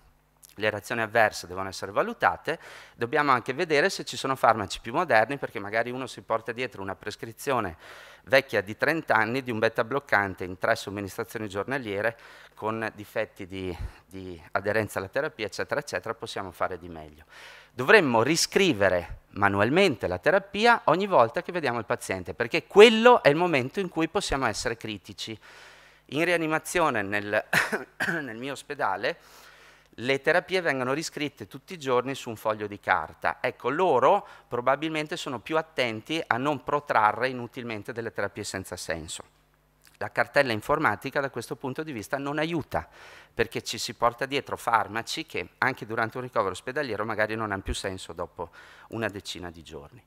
le reazioni avverse devono essere valutate, dobbiamo anche vedere se ci sono farmaci più moderni, perché magari uno si porta dietro una prescrizione vecchia di 30 anni di un beta bloccante in tre somministrazioni giornaliere con difetti di, di aderenza alla terapia, eccetera, eccetera, possiamo fare di meglio. Dovremmo riscrivere manualmente la terapia ogni volta che vediamo il paziente, perché quello è il momento in cui possiamo essere critici. In rianimazione nel, nel mio ospedale, le terapie vengono riscritte tutti i giorni su un foglio di carta. Ecco, loro probabilmente sono più attenti a non protrarre inutilmente delle terapie senza senso. La cartella informatica da questo punto di vista non aiuta, perché ci si porta dietro farmaci che anche durante un ricovero ospedaliero magari non hanno più senso dopo una decina di giorni.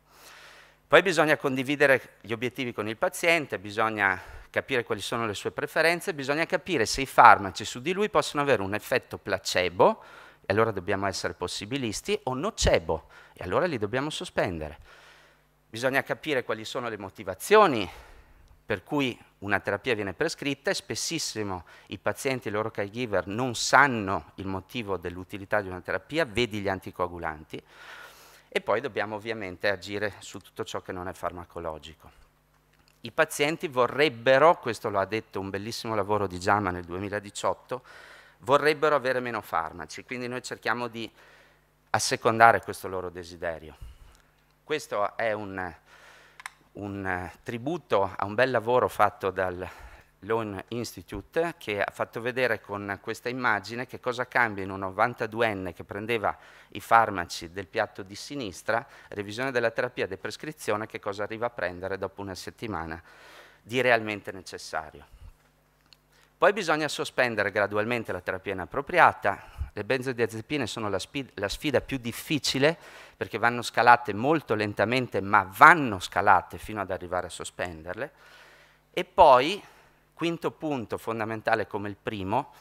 Poi bisogna condividere gli obiettivi con il paziente, bisogna capire quali sono le sue preferenze, bisogna capire se i farmaci su di lui possono avere un effetto placebo, e allora dobbiamo essere possibilisti, o nocebo, e allora li dobbiamo sospendere. Bisogna capire quali sono le motivazioni per cui una terapia viene prescritta e spessissimo i pazienti e i loro caregiver non sanno il motivo dell'utilità di una terapia, vedi gli anticoagulanti, e poi dobbiamo ovviamente agire su tutto ciò che non è farmacologico. I pazienti vorrebbero, questo lo ha detto un bellissimo lavoro di Giama nel 2018, vorrebbero avere meno farmaci, quindi noi cerchiamo di assecondare questo loro desiderio. Questo è un, un eh, tributo a un bel lavoro fatto dal Loan Institute che ha fatto vedere con questa immagine che cosa cambia in un 92enne che prendeva i farmaci del piatto di sinistra, revisione della terapia di prescrizione, che cosa arriva a prendere dopo una settimana di realmente necessario. Poi bisogna sospendere gradualmente la terapia inappropriata, le benzodiazepine sono la, la, sfida più difficile perché vanno scalate molto lentamente ma vanno scalate fino ad arrivare a sospenderle e poi Quinto punto fondamentale come il primo,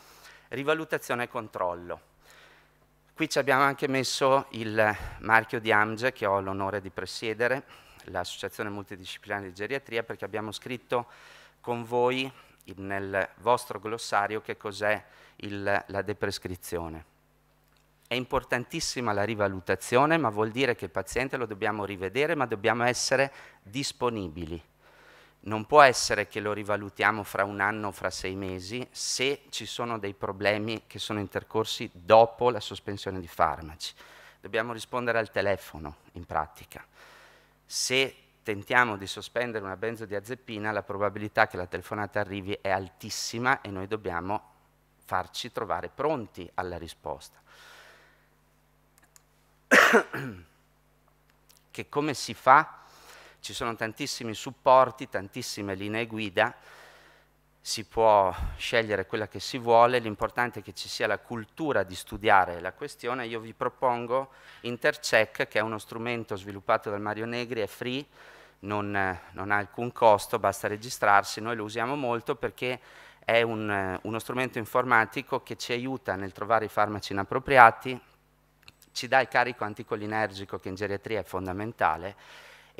rivalutazione e controllo. Qui ci abbiamo anche messo il marchio di AMGE, che ho l'onore di presiedere, l'Associazione Multidisciplinare di Geriatria, perché abbiamo scritto con voi nel vostro glossario che cos'è la deprescrizione. È importantissima la rivalutazione, ma vuol dire che il paziente lo dobbiamo rivedere, ma dobbiamo essere disponibili non può essere che lo rivalutiamo fra un anno o fra sei mesi se ci sono dei problemi che sono intercorsi dopo la sospensione di farmaci. Dobbiamo rispondere al telefono, in pratica. Se tentiamo di sospendere una benzodiazepina, la probabilità che la telefonata arrivi è altissima e noi dobbiamo farci trovare pronti alla risposta. che come si fa? ci sono tantissimi supporti, tantissime linee guida, si può scegliere quella che si vuole, l'importante è che ci sia la cultura di studiare la questione. Io vi propongo Intercheck, che è uno strumento sviluppato dal Mario Negri, è free, non, non ha alcun costo, basta registrarsi, noi lo usiamo molto perché è un, uno strumento informatico che ci aiuta nel trovare i farmaci inappropriati, ci dà il carico anticholinergico che in geriatria è fondamentale,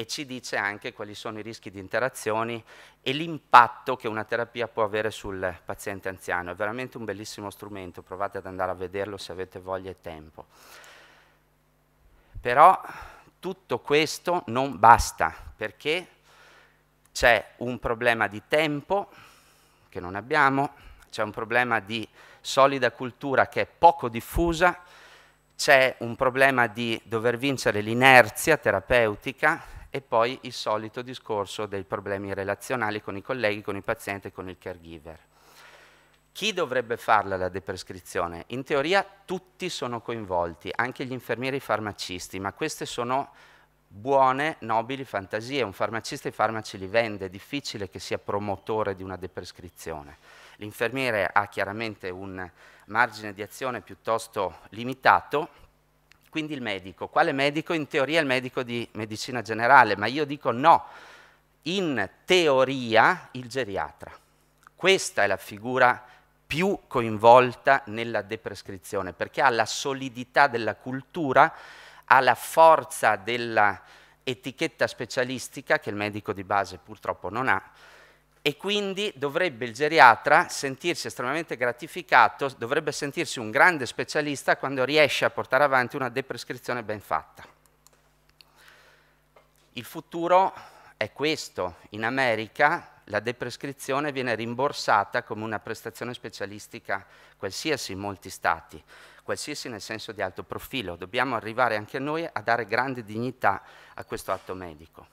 e ci dice anche quali sono i rischi di interazioni e l'impatto che una terapia può avere sul paziente anziano. È veramente un bellissimo strumento, provate ad andare a vederlo se avete voglia e tempo. Però tutto questo non basta perché c'è un problema di tempo che non abbiamo, c'è un problema di solida cultura che è poco diffusa, c'è un problema di dover vincere l'inerzia terapeutica e poi il solito discorso dei problemi relazionali con i colleghi, con il paziente e con il caregiver. Chi dovrebbe farla la deprescrizione? In teoria tutti sono coinvolti, anche gli infermieri e i farmacisti, ma queste sono buone, nobili fantasie. Un farmacista i farmaci li vende, è difficile che sia promotore di una deprescrizione. L'infermiere ha chiaramente un margine di azione piuttosto limitato, quindi il medico, quale medico? In teoria il medico di medicina generale, ma io dico no, in teoria il geriatra. Questa è la figura più coinvolta nella deprescrizione, perché ha la solidità della cultura, ha la forza dell'etichetta specialistica che il medico di base purtroppo non ha, e quindi dovrebbe il geriatra sentirsi estremamente gratificato, dovrebbe sentirsi un grande specialista quando riesce a portare avanti una deprescrizione ben fatta. Il futuro è questo, in America la deprescrizione viene rimborsata come una prestazione specialistica qualsiasi in molti stati, qualsiasi nel senso di alto profilo. Dobbiamo arrivare anche noi a dare grande dignità a questo atto medico.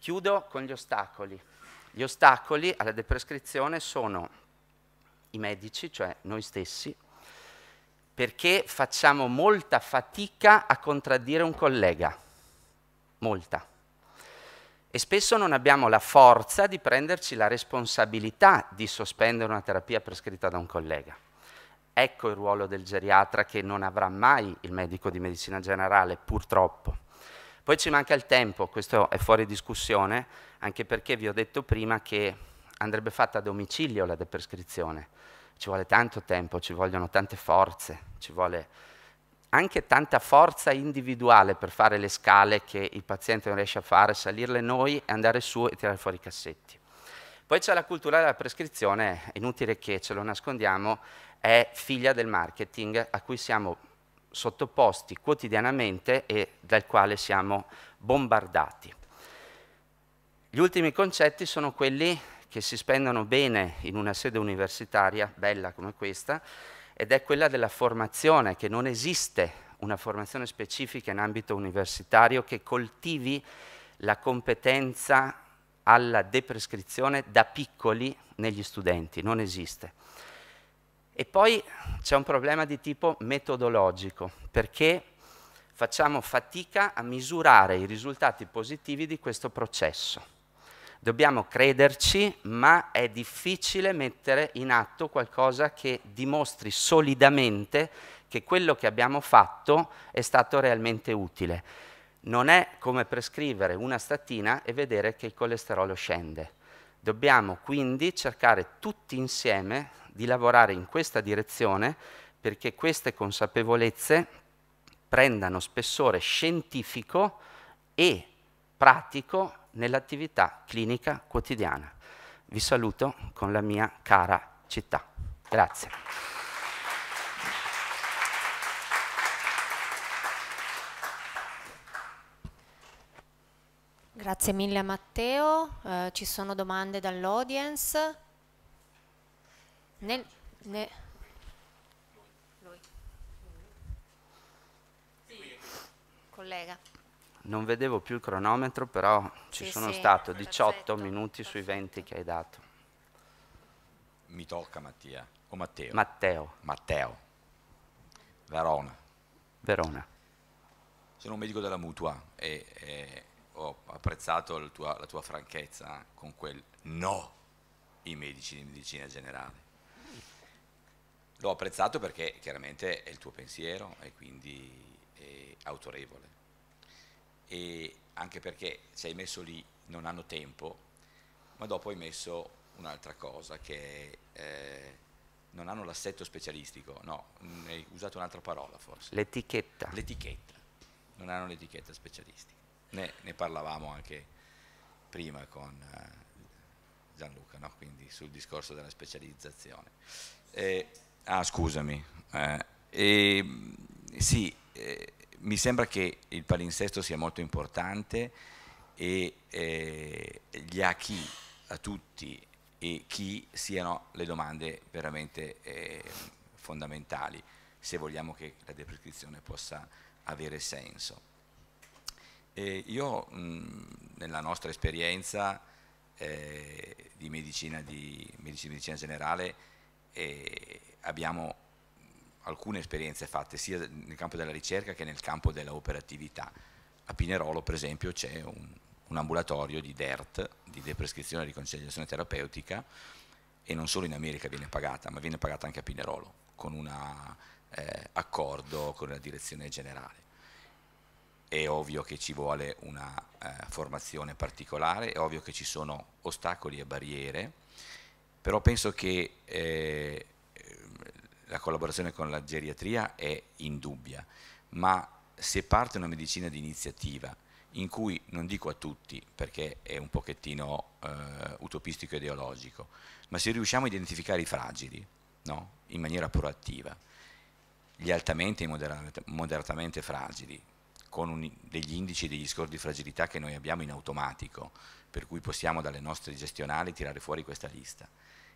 Chiudo con gli ostacoli. Gli ostacoli alla deprescrizione sono i medici, cioè noi stessi, perché facciamo molta fatica a contraddire un collega, molta. E spesso non abbiamo la forza di prenderci la responsabilità di sospendere una terapia prescritta da un collega. Ecco il ruolo del geriatra che non avrà mai il medico di medicina generale, purtroppo. Poi ci manca il tempo, questo è fuori discussione, anche perché vi ho detto prima che andrebbe fatta a domicilio la deprescrizione. Ci vuole tanto tempo, ci vogliono tante forze, ci vuole anche tanta forza individuale per fare le scale che il paziente non riesce a fare, salirle noi e andare su e tirare fuori i cassetti. Poi c'è la cultura della prescrizione, è inutile che ce lo nascondiamo, è figlia del marketing a cui siamo sottoposti quotidianamente e dal quale siamo bombardati. Gli ultimi concetti sono quelli che si spendono bene in una sede universitaria, bella come questa, ed è quella della formazione, che non esiste una formazione specifica in ambito universitario che coltivi la competenza alla deprescrizione da piccoli negli studenti, non esiste. E poi c'è un problema di tipo metodologico, perché facciamo fatica a misurare i risultati positivi di questo processo. Dobbiamo crederci, ma è difficile mettere in atto qualcosa che dimostri solidamente che quello che abbiamo fatto è stato realmente utile. Non è come prescrivere una statina e vedere che il colesterolo scende. Dobbiamo quindi cercare tutti insieme di lavorare in questa direzione perché queste consapevolezze prendano spessore scientifico e pratico nell'attività clinica quotidiana. Vi saluto con la mia cara città. Grazie. Grazie mille a Matteo, eh, ci sono domande dall'audience? Nel... Ne... Lui. Collega. Non vedevo più il cronometro, però ci sì, sono sì, stato 18 perfetto, minuti sui 20 che hai dato. Mi tocca Mattia. O Matteo? Matteo. Matteo. Verona. Verona. Sono un medico della mutua e, e ho apprezzato la tua, la tua franchezza con quel no i medici di medicina generale L'ho apprezzato perché chiaramente è il tuo pensiero e quindi è autorevole. E anche perché ci hai messo lì, non hanno tempo, ma dopo hai messo un'altra cosa che eh, non hanno l'assetto specialistico, no, hai usato un'altra parola forse. L'etichetta. L'etichetta, non hanno l'etichetta specialistica. Ne, ne parlavamo anche prima con eh, Gianluca, no? quindi sul discorso della specializzazione. Eh, Ah, scusami. Eh, e, sì, eh, mi sembra che il palinsesto sia molto importante e eh, gli a chi, a tutti e chi siano le domande veramente eh, fondamentali se vogliamo che la deprescrizione possa avere senso. E io mh, mm, nella nostra esperienza eh, di medicina, di medicina, medicina generale abbiamo alcune esperienze fatte sia nel campo della ricerca che nel campo della operatività. A Pinerolo per esempio c'è un, un, ambulatorio di DERT, di deprescrizione e riconciliazione terapeutica, e non solo in America viene pagata, ma viene pagata anche a Pinerolo, con un eh, accordo con la direzione generale. È ovvio che ci vuole una eh, formazione particolare, è ovvio che ci sono ostacoli e barriere, però penso che eh, la collaborazione con la geriatria è indubbia, ma se parte una medicina di iniziativa in cui, non dico a tutti perché è un pochettino eh, utopistico e ideologico, ma se riusciamo a identificare i fragili no? in maniera proattiva, gli altamente e moderatamente fragili, con un, degli indici e degli score di fragilità che noi abbiamo in automatico, per cui possiamo dalle nostre gestionali tirare fuori questa lista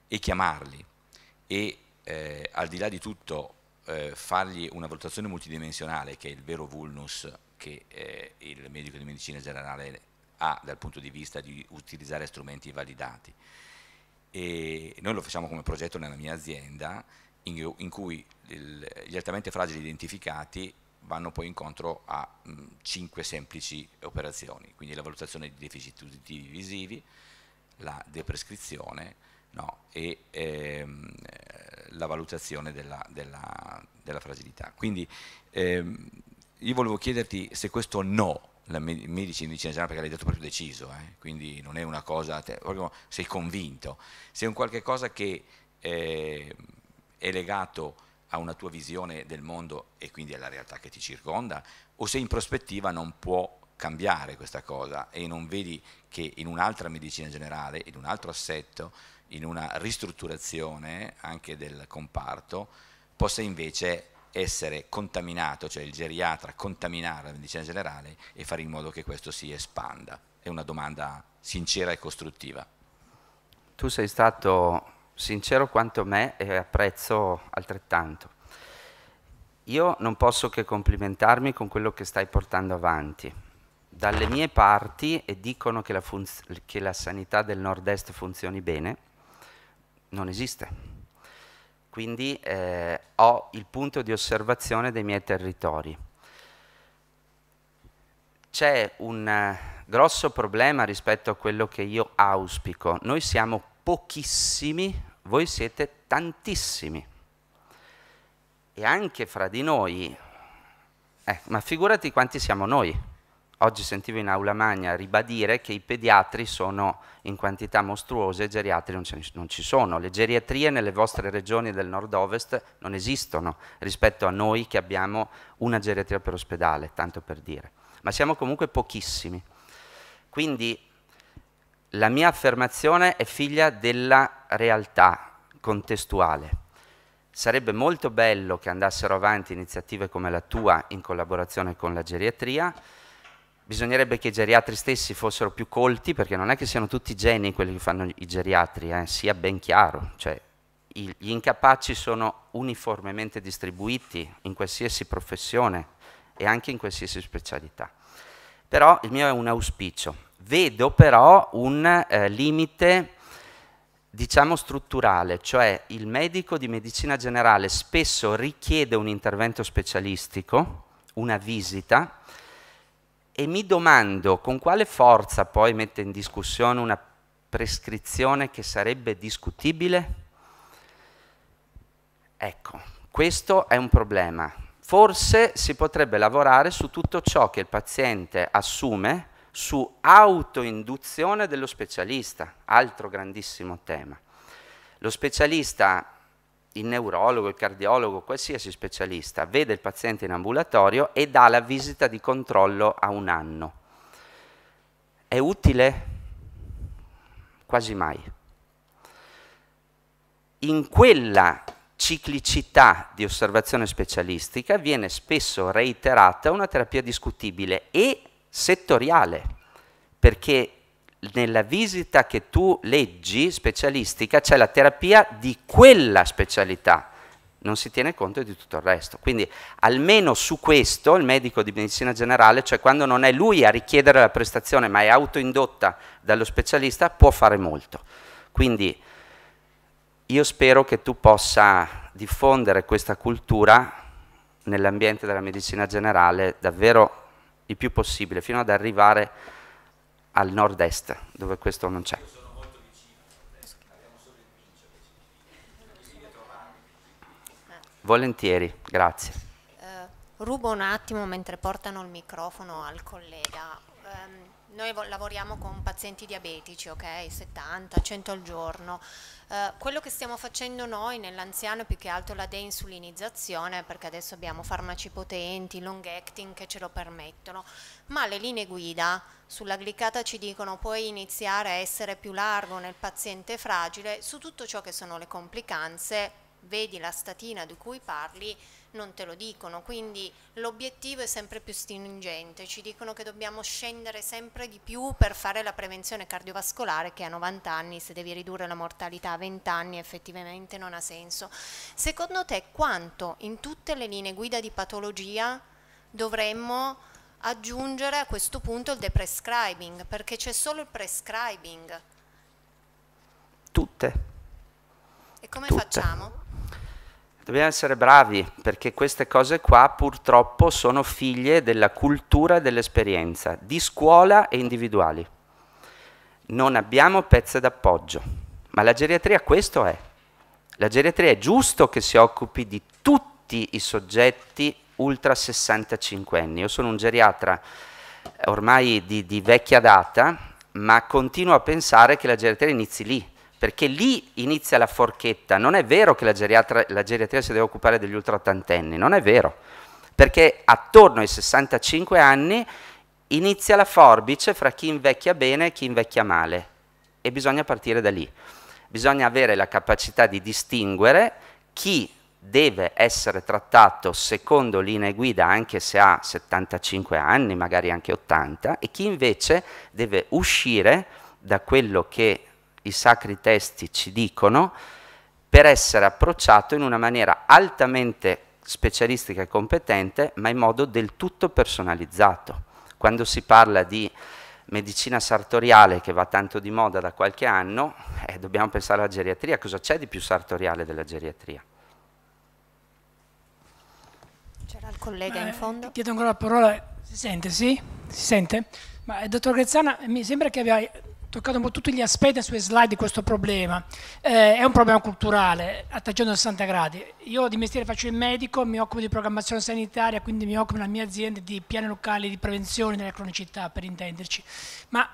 e chiamarli e eh, al di là di tutto eh, fargli una valutazione multidimensionale che è il vero vulnus che eh, il medico di medicina generale ha dal punto di vista di utilizzare strumenti validati. E noi lo facciamo come progetto nella mia azienda in, in cui il, gli altamente fragili identificati vanno poi incontro a mh, cinque semplici operazioni, quindi la valutazione di deficit uditivi visivi, la deprescrizione, no? e ehm, la valutazione della, della, della fragilità. Quindi ehm, io volevo chiederti se questo no, la medici in medicina generale perché l'hai detto proprio deciso, eh? quindi non è una cosa, te, sei convinto, se è un qualche cosa che eh, è legato a una tua visione del mondo e quindi alla realtà che ti circonda, o se in prospettiva non può cambiare questa cosa e non vedi che in un'altra medicina generale, in un altro assetto, in una ristrutturazione anche del comparto, possa invece essere contaminato, cioè il geriatra contaminare la medicina generale e fare in modo che questo si espanda. È una domanda sincera e costruttiva. Tu sei stato sincero quanto me e apprezzo altrettanto. Io non posso che complimentarmi con quello che stai portando avanti. Dalle mie parti, e dicono che la, che la sanità del nord-est funzioni bene, non esiste. Quindi eh, ho il punto di osservazione dei miei territori. C'è un eh, grosso problema rispetto a quello che io auspico. Noi siamo pochissimi, voi siete tantissimi. E anche fra di noi, eh, ma figurati quanti siamo noi. Oggi sentivo in aula magna ribadire che i pediatri sono in quantità mostruose e i geriatri non, non, ci sono. Le geriatrie nelle vostre regioni del nord-ovest non esistono rispetto a noi che abbiamo una geriatria per ospedale, tanto per dire. Ma siamo comunque pochissimi. Quindi la mia affermazione è figlia della realtà contestuale. Sarebbe molto bello che andassero avanti iniziative come la tua in collaborazione con la geriatria, bisognerebbe che i geriatri stessi fossero più colti, perché non è che siano tutti geni quelli che fanno i geriatri, eh, sia ben chiaro, cioè gli incapaci sono uniformemente distribuiti in qualsiasi professione e anche in qualsiasi specialità. Però il mio è un auspicio. Vedo però un eh, limite diciamo strutturale, cioè il medico di medicina generale spesso richiede un intervento specialistico, una visita, e mi domando con quale forza poi mette in discussione una prescrizione che sarebbe discutibile? Ecco, questo è un problema. Forse si potrebbe lavorare su tutto ciò che il paziente assume su autoinduzione dello specialista, altro grandissimo tema. Lo specialista il neurologo, il cardiologo, qualsiasi specialista vede il paziente in ambulatorio e dà la visita di controllo a un anno. È utile? Quasi mai. In quella ciclicità di osservazione specialistica viene spesso reiterata una terapia discutibile e settoriale, perché nella visita che tu leggi specialistica c'è la terapia di quella specialità, non si tiene conto di tutto il resto. Quindi almeno su questo il medico di medicina generale, cioè quando non è lui a richiedere la prestazione ma è autoindotta dallo specialista, può fare molto. Quindi io spero che tu possa diffondere questa cultura nell'ambiente della medicina generale davvero il più possibile, fino ad arrivare a al nord-est, dove questo non c'è. Volentieri, grazie. Uh, rubo un attimo mentre portano il microfono al collega. Um, noi lavoriamo con pazienti diabetici, ok? 70, 100 al giorno. Eh, quello che stiamo facendo noi nell'anziano è più che altro la deinsulinizzazione, perché adesso abbiamo farmaci potenti, long acting che ce lo permettono, ma le linee guida sulla glicata ci dicono puoi iniziare a essere più largo nel paziente fragile, su tutto ciò che sono le complicanze, vedi la statina di cui parli, non te lo dicono, quindi l'obiettivo è sempre più stringente, ci dicono che dobbiamo scendere sempre di più per fare la prevenzione cardiovascolare che a 90 anni, se devi ridurre la mortalità a 20 anni effettivamente non ha senso. Secondo te quanto in tutte le linee guida di patologia dovremmo aggiungere a questo punto il deprescribing? Perché c'è solo il prescribing. Tutte. E come Tutte. facciamo? Dobbiamo essere bravi perché queste cose qua purtroppo sono figlie della cultura e dell'esperienza, di scuola e individuali. Non abbiamo pezze d'appoggio, ma la geriatria questo è. La geriatria è giusto che si occupi di tutti i soggetti ultra 65 anni. Io sono un geriatra eh, ormai di, di vecchia data, ma continuo a pensare che la geriatria inizi lì, perché lì inizia la forchetta. Non è vero che la, la geriatria si deve occupare degli ultra ottantenni, non è vero, perché attorno ai 65 anni inizia la forbice fra chi invecchia bene e chi invecchia male e bisogna partire da lì. Bisogna avere la capacità di distinguere chi deve essere trattato secondo linee guida anche se ha 75 anni, magari anche 80, e chi invece deve uscire da quello che i sacri testi ci dicono per essere approcciato in una maniera altamente specialistica e competente, ma in modo del tutto personalizzato. Quando si parla di medicina sartoriale che va tanto di moda da qualche anno, eh, dobbiamo pensare alla geriatria, cosa c'è di più sartoriale della geriatria? C'era il collega eh, in fondo. Chiedo ancora la parola, si sente, sì? Si sente? Ma eh, dottor Grezzana, mi sembra che abbia toccato un po' tutti gli aspetti sulle slide di questo problema. Eh, è un problema culturale, a 360 gradi. Io di mestiere faccio il medico, mi occupo di programmazione sanitaria, quindi mi occupo nella mia azienda di piani locali di prevenzione della cronicità, per intenderci. Ma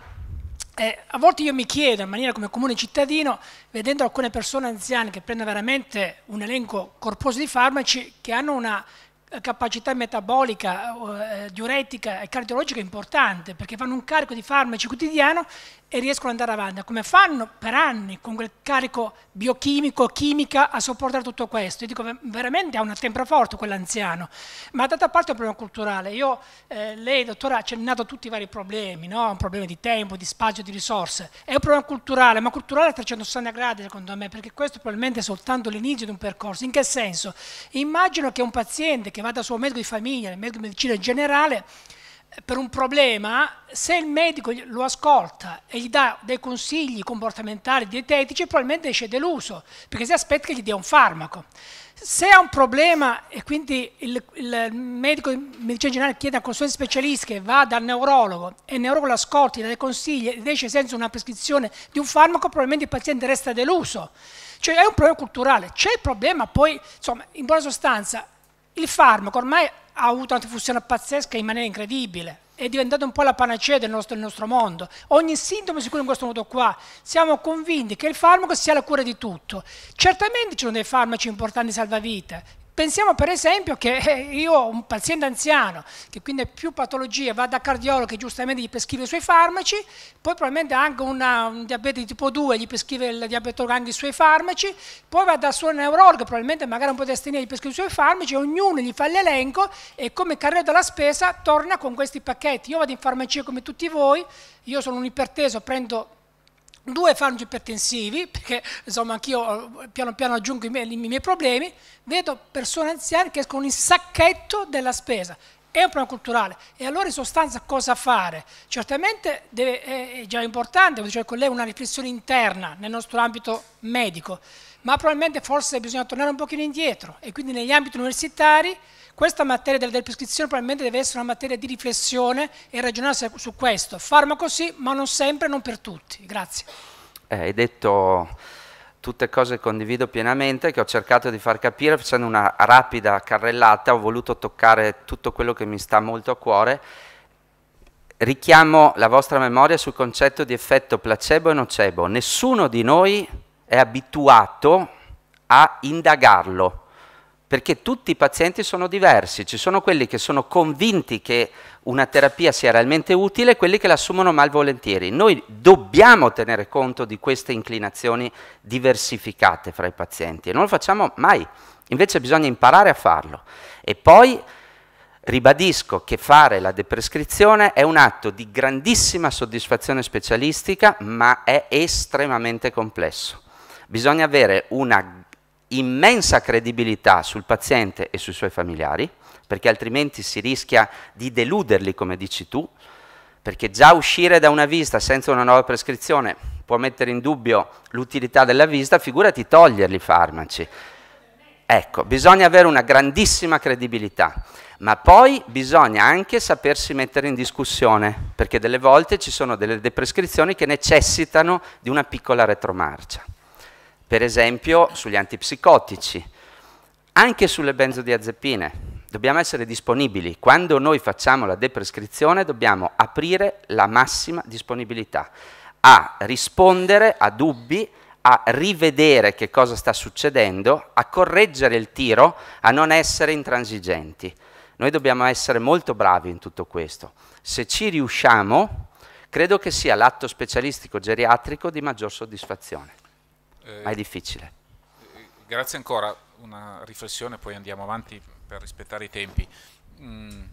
eh, a volte io mi chiedo, in maniera come comune cittadino, vedendo alcune persone anziane che prendono veramente un elenco corposo di farmaci, che hanno una eh, capacità metabolica, eh, diuretica e cardiologica importante perché fanno un carico di farmaci quotidiano e riescono ad andare avanti, come fanno per anni con quel carico biochimico, chimica a sopportare tutto questo. Io dico veramente ha una tempra forte quell'anziano, ma d'altra parte è un problema culturale. Io, eh, lei dottora ha accennato tutti i vari problemi, no? un problema di tempo, di spazio, di risorse, è un problema culturale, ma culturale a 360 gradi secondo me, perché questo probabilmente è soltanto l'inizio di un percorso. In che senso? Immagino che un paziente che vada al suo medico di famiglia, il medico di medicina in generale, per un problema, se il medico lo ascolta e gli dà dei consigli comportamentali, dietetici, probabilmente esce deluso, perché si aspetta che gli dia un farmaco. Se ha un problema e quindi il, il medico di medicina generale chiede a consulente specialista che va dal neurologo e il neurologo lo ascolti, dà dei consigli ed esce senza una prescrizione di un farmaco, probabilmente il paziente resta deluso. Cioè è un problema culturale. C'è il problema poi, insomma, in buona sostanza, il farmaco ormai ha avuto una diffusione pazzesca in maniera incredibile, è diventato un po' la panacea del nostro, del nostro mondo. Ogni sintomo si cura in questo modo qua. Siamo convinti che il farmaco sia la cura di tutto. Certamente ci sono dei farmaci importanti salvavita, Pensiamo per esempio che eh, io ho un paziente anziano che quindi ha più patologie, va da cardiologo che giustamente gli prescrive i suoi farmaci, poi probabilmente ha anche una, un diabete di tipo 2, gli prescrive il diabetologo anche i suoi farmaci, poi va da suo neurologo, probabilmente magari un po' di astenia, gli prescrive i suoi farmaci, ognuno gli fa l'elenco e come carriera della spesa torna con questi pacchetti. Io vado in farmacia come tutti voi, io sono un iperteso, prendo due ipertensivi, perché insomma anch'io eh, piano piano aggiungo i miei, i miei, problemi, vedo persone anziane che escono in sacchetto della spesa. È un problema culturale. E allora in sostanza cosa fare? Certamente deve, è già importante, come diceva il collega, una riflessione interna nel nostro ambito medico, ma probabilmente forse bisogna tornare un pochino indietro e quindi negli ambiti universitari questa materia della prescrizione probabilmente deve essere una materia di riflessione e ragionare su questo. Farmaco sì, ma non sempre, non per tutti. Grazie. Eh, hai detto tutte cose che condivido pienamente, che ho cercato di far capire facendo una rapida carrellata, ho voluto toccare tutto quello che mi sta molto a cuore. Richiamo la vostra memoria sul concetto di effetto placebo e nocebo. Nessuno di noi è abituato a indagarlo perché tutti i pazienti sono diversi, ci sono quelli che sono convinti che una terapia sia realmente utile e quelli che l'assumono malvolentieri. Noi dobbiamo tenere conto di queste inclinazioni diversificate fra i pazienti e non lo facciamo mai, invece bisogna imparare a farlo. E poi ribadisco che fare la deprescrizione è un atto di grandissima soddisfazione specialistica, ma è estremamente complesso. Bisogna avere una immensa credibilità sul paziente e sui suoi familiari, perché altrimenti si rischia di deluderli, come dici tu, perché già uscire da una vista senza una nuova prescrizione può mettere in dubbio l'utilità della vista, figurati toglierli i farmaci. Ecco, bisogna avere una grandissima credibilità, ma poi bisogna anche sapersi mettere in discussione, perché delle volte ci sono delle deprescrizioni che necessitano di una piccola retromarcia per esempio sugli antipsicotici, anche sulle benzodiazepine. Dobbiamo essere disponibili. Quando noi facciamo la deprescrizione dobbiamo aprire la massima disponibilità a rispondere a dubbi, a rivedere che cosa sta succedendo, a correggere il tiro, a non essere intransigenti. Noi dobbiamo essere molto bravi in tutto questo. Se ci riusciamo, credo che sia l'atto specialistico geriatrico di maggior soddisfazione eh, ma è difficile. Eh, grazie ancora, una riflessione, poi andiamo avanti per rispettare i tempi. Mm,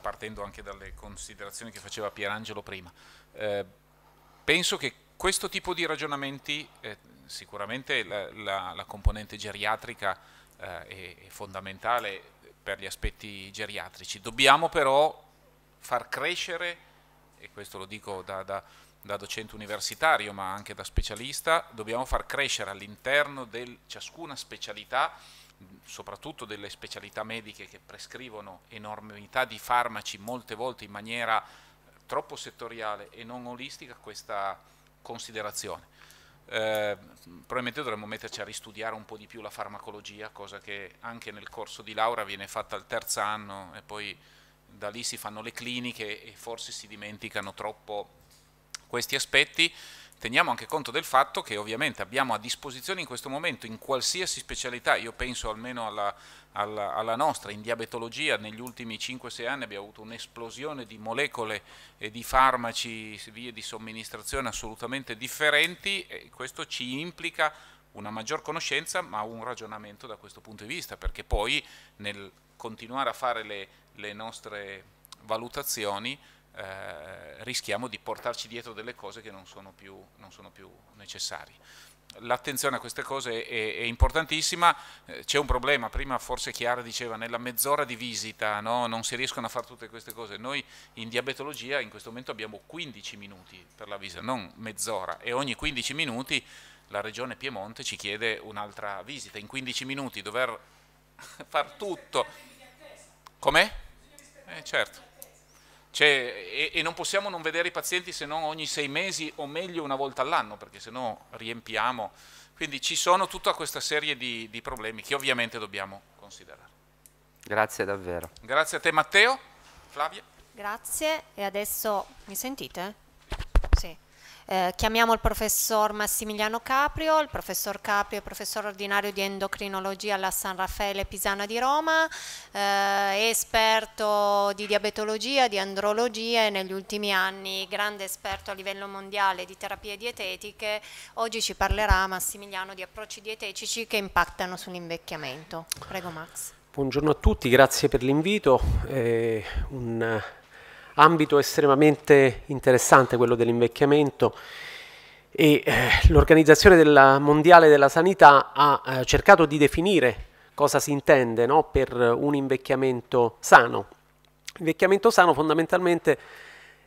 partendo anche dalle considerazioni che faceva Pierangelo prima, eh, penso che questo tipo di ragionamenti, eh, sicuramente la, la, la, componente geriatrica eh, è, fondamentale per gli aspetti geriatrici, dobbiamo però far crescere, e questo lo dico da, da da docente universitario ma anche da specialista, dobbiamo far crescere all'interno di ciascuna specialità, soprattutto delle specialità mediche che prescrivono enormità di farmaci molte volte in maniera troppo settoriale e non olistica, questa considerazione. Eh, probabilmente dovremmo metterci a ristudiare un po' di più la farmacologia, cosa che anche nel corso di laurea viene fatta al terzo anno e poi da lì si fanno le cliniche e forse si dimenticano troppo questi aspetti teniamo anche conto del fatto che ovviamente abbiamo a disposizione in questo momento in qualsiasi specialità, io penso almeno alla, alla, alla nostra, in diabetologia negli ultimi 5-6 anni abbiamo avuto un'esplosione di molecole e di farmaci, vie di somministrazione assolutamente differenti e questo ci implica una maggior conoscenza ma un ragionamento da questo punto di vista perché poi nel continuare a fare le, le nostre valutazioni eh, rischiamo di portarci dietro delle cose che non sono più, non sono più necessarie. L'attenzione a queste cose è, è importantissima, eh, c'è un problema, prima forse Chiara diceva nella mezz'ora di visita no? non si riescono a fare tutte queste cose, noi in diabetologia in questo momento abbiamo 15 minuti per la visita, non mezz'ora e ogni 15 minuti la regione Piemonte ci chiede un'altra visita, in 15 minuti dover far tutto. Com'è? Eh certo. Cioè, e, e, non possiamo non vedere i pazienti se non ogni sei mesi o meglio una volta all'anno, perché se no riempiamo. Quindi ci sono tutta questa serie di, di problemi che ovviamente dobbiamo considerare. Grazie davvero. Grazie a te Matteo. Flavia. Grazie e adesso mi sentite? Eh, chiamiamo il professor Massimiliano Caprio, il professor Caprio è professore ordinario di endocrinologia alla San Raffaele Pisana di Roma, eh, esperto di diabetologia, di andrologia e negli ultimi anni grande esperto a livello mondiale di terapie dietetiche. Oggi ci parlerà Massimiliano di approcci dietetici che impattano sull'invecchiamento. Prego Max. Buongiorno a tutti, grazie per l'invito. Eh, un ambito estremamente interessante quello dell'invecchiamento e eh, l'Organizzazione della Mondiale della Sanità ha eh, cercato di definire cosa si intende no, per un invecchiamento sano. L'invecchiamento sano fondamentalmente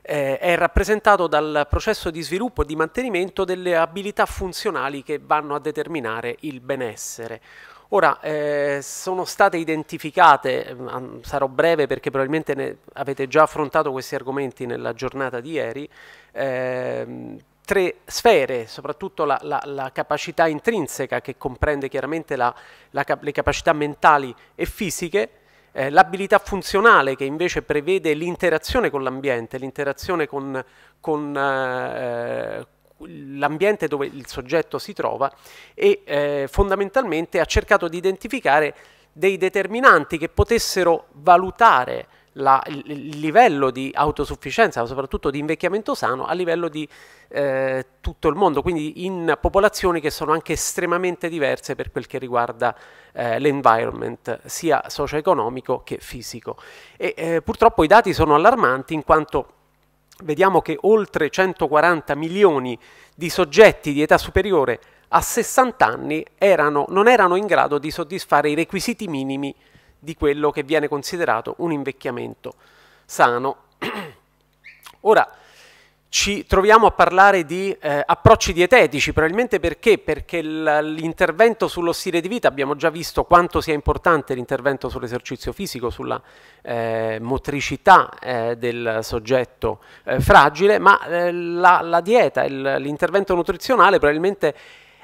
eh, è rappresentato dal processo di sviluppo e di mantenimento delle abilità funzionali che vanno a determinare il benessere. Ora, eh, sono state identificate, mm, sarò breve perché probabilmente ne avete già affrontato questi argomenti nella giornata di ieri, eh, tre sfere, soprattutto la, la, la, capacità intrinseca che comprende chiaramente la, le capacità mentali e fisiche, eh, l'abilità funzionale che invece prevede l'interazione con l'ambiente, l'interazione con, con, eh, l'ambiente dove il soggetto si trova e eh, fondamentalmente ha cercato di identificare dei determinanti che potessero valutare la, il, livello di autosufficienza, soprattutto di invecchiamento sano a livello di eh, tutto il mondo, quindi in popolazioni che sono anche estremamente diverse per quel che riguarda eh, l'environment, sia socio-economico che fisico. E, eh, purtroppo i dati sono allarmanti in quanto vediamo che oltre 140 milioni di soggetti di età superiore a 60 anni erano, non erano in grado di soddisfare i requisiti minimi di quello che viene considerato un invecchiamento sano. Ora, ci troviamo a parlare di eh, approcci dietetici, probabilmente perché? Perché l'intervento sullo stile di vita, abbiamo già visto quanto sia importante l'intervento sull'esercizio fisico, sulla eh, motricità eh, del soggetto eh, fragile, ma eh, la, la dieta, l'intervento nutrizionale probabilmente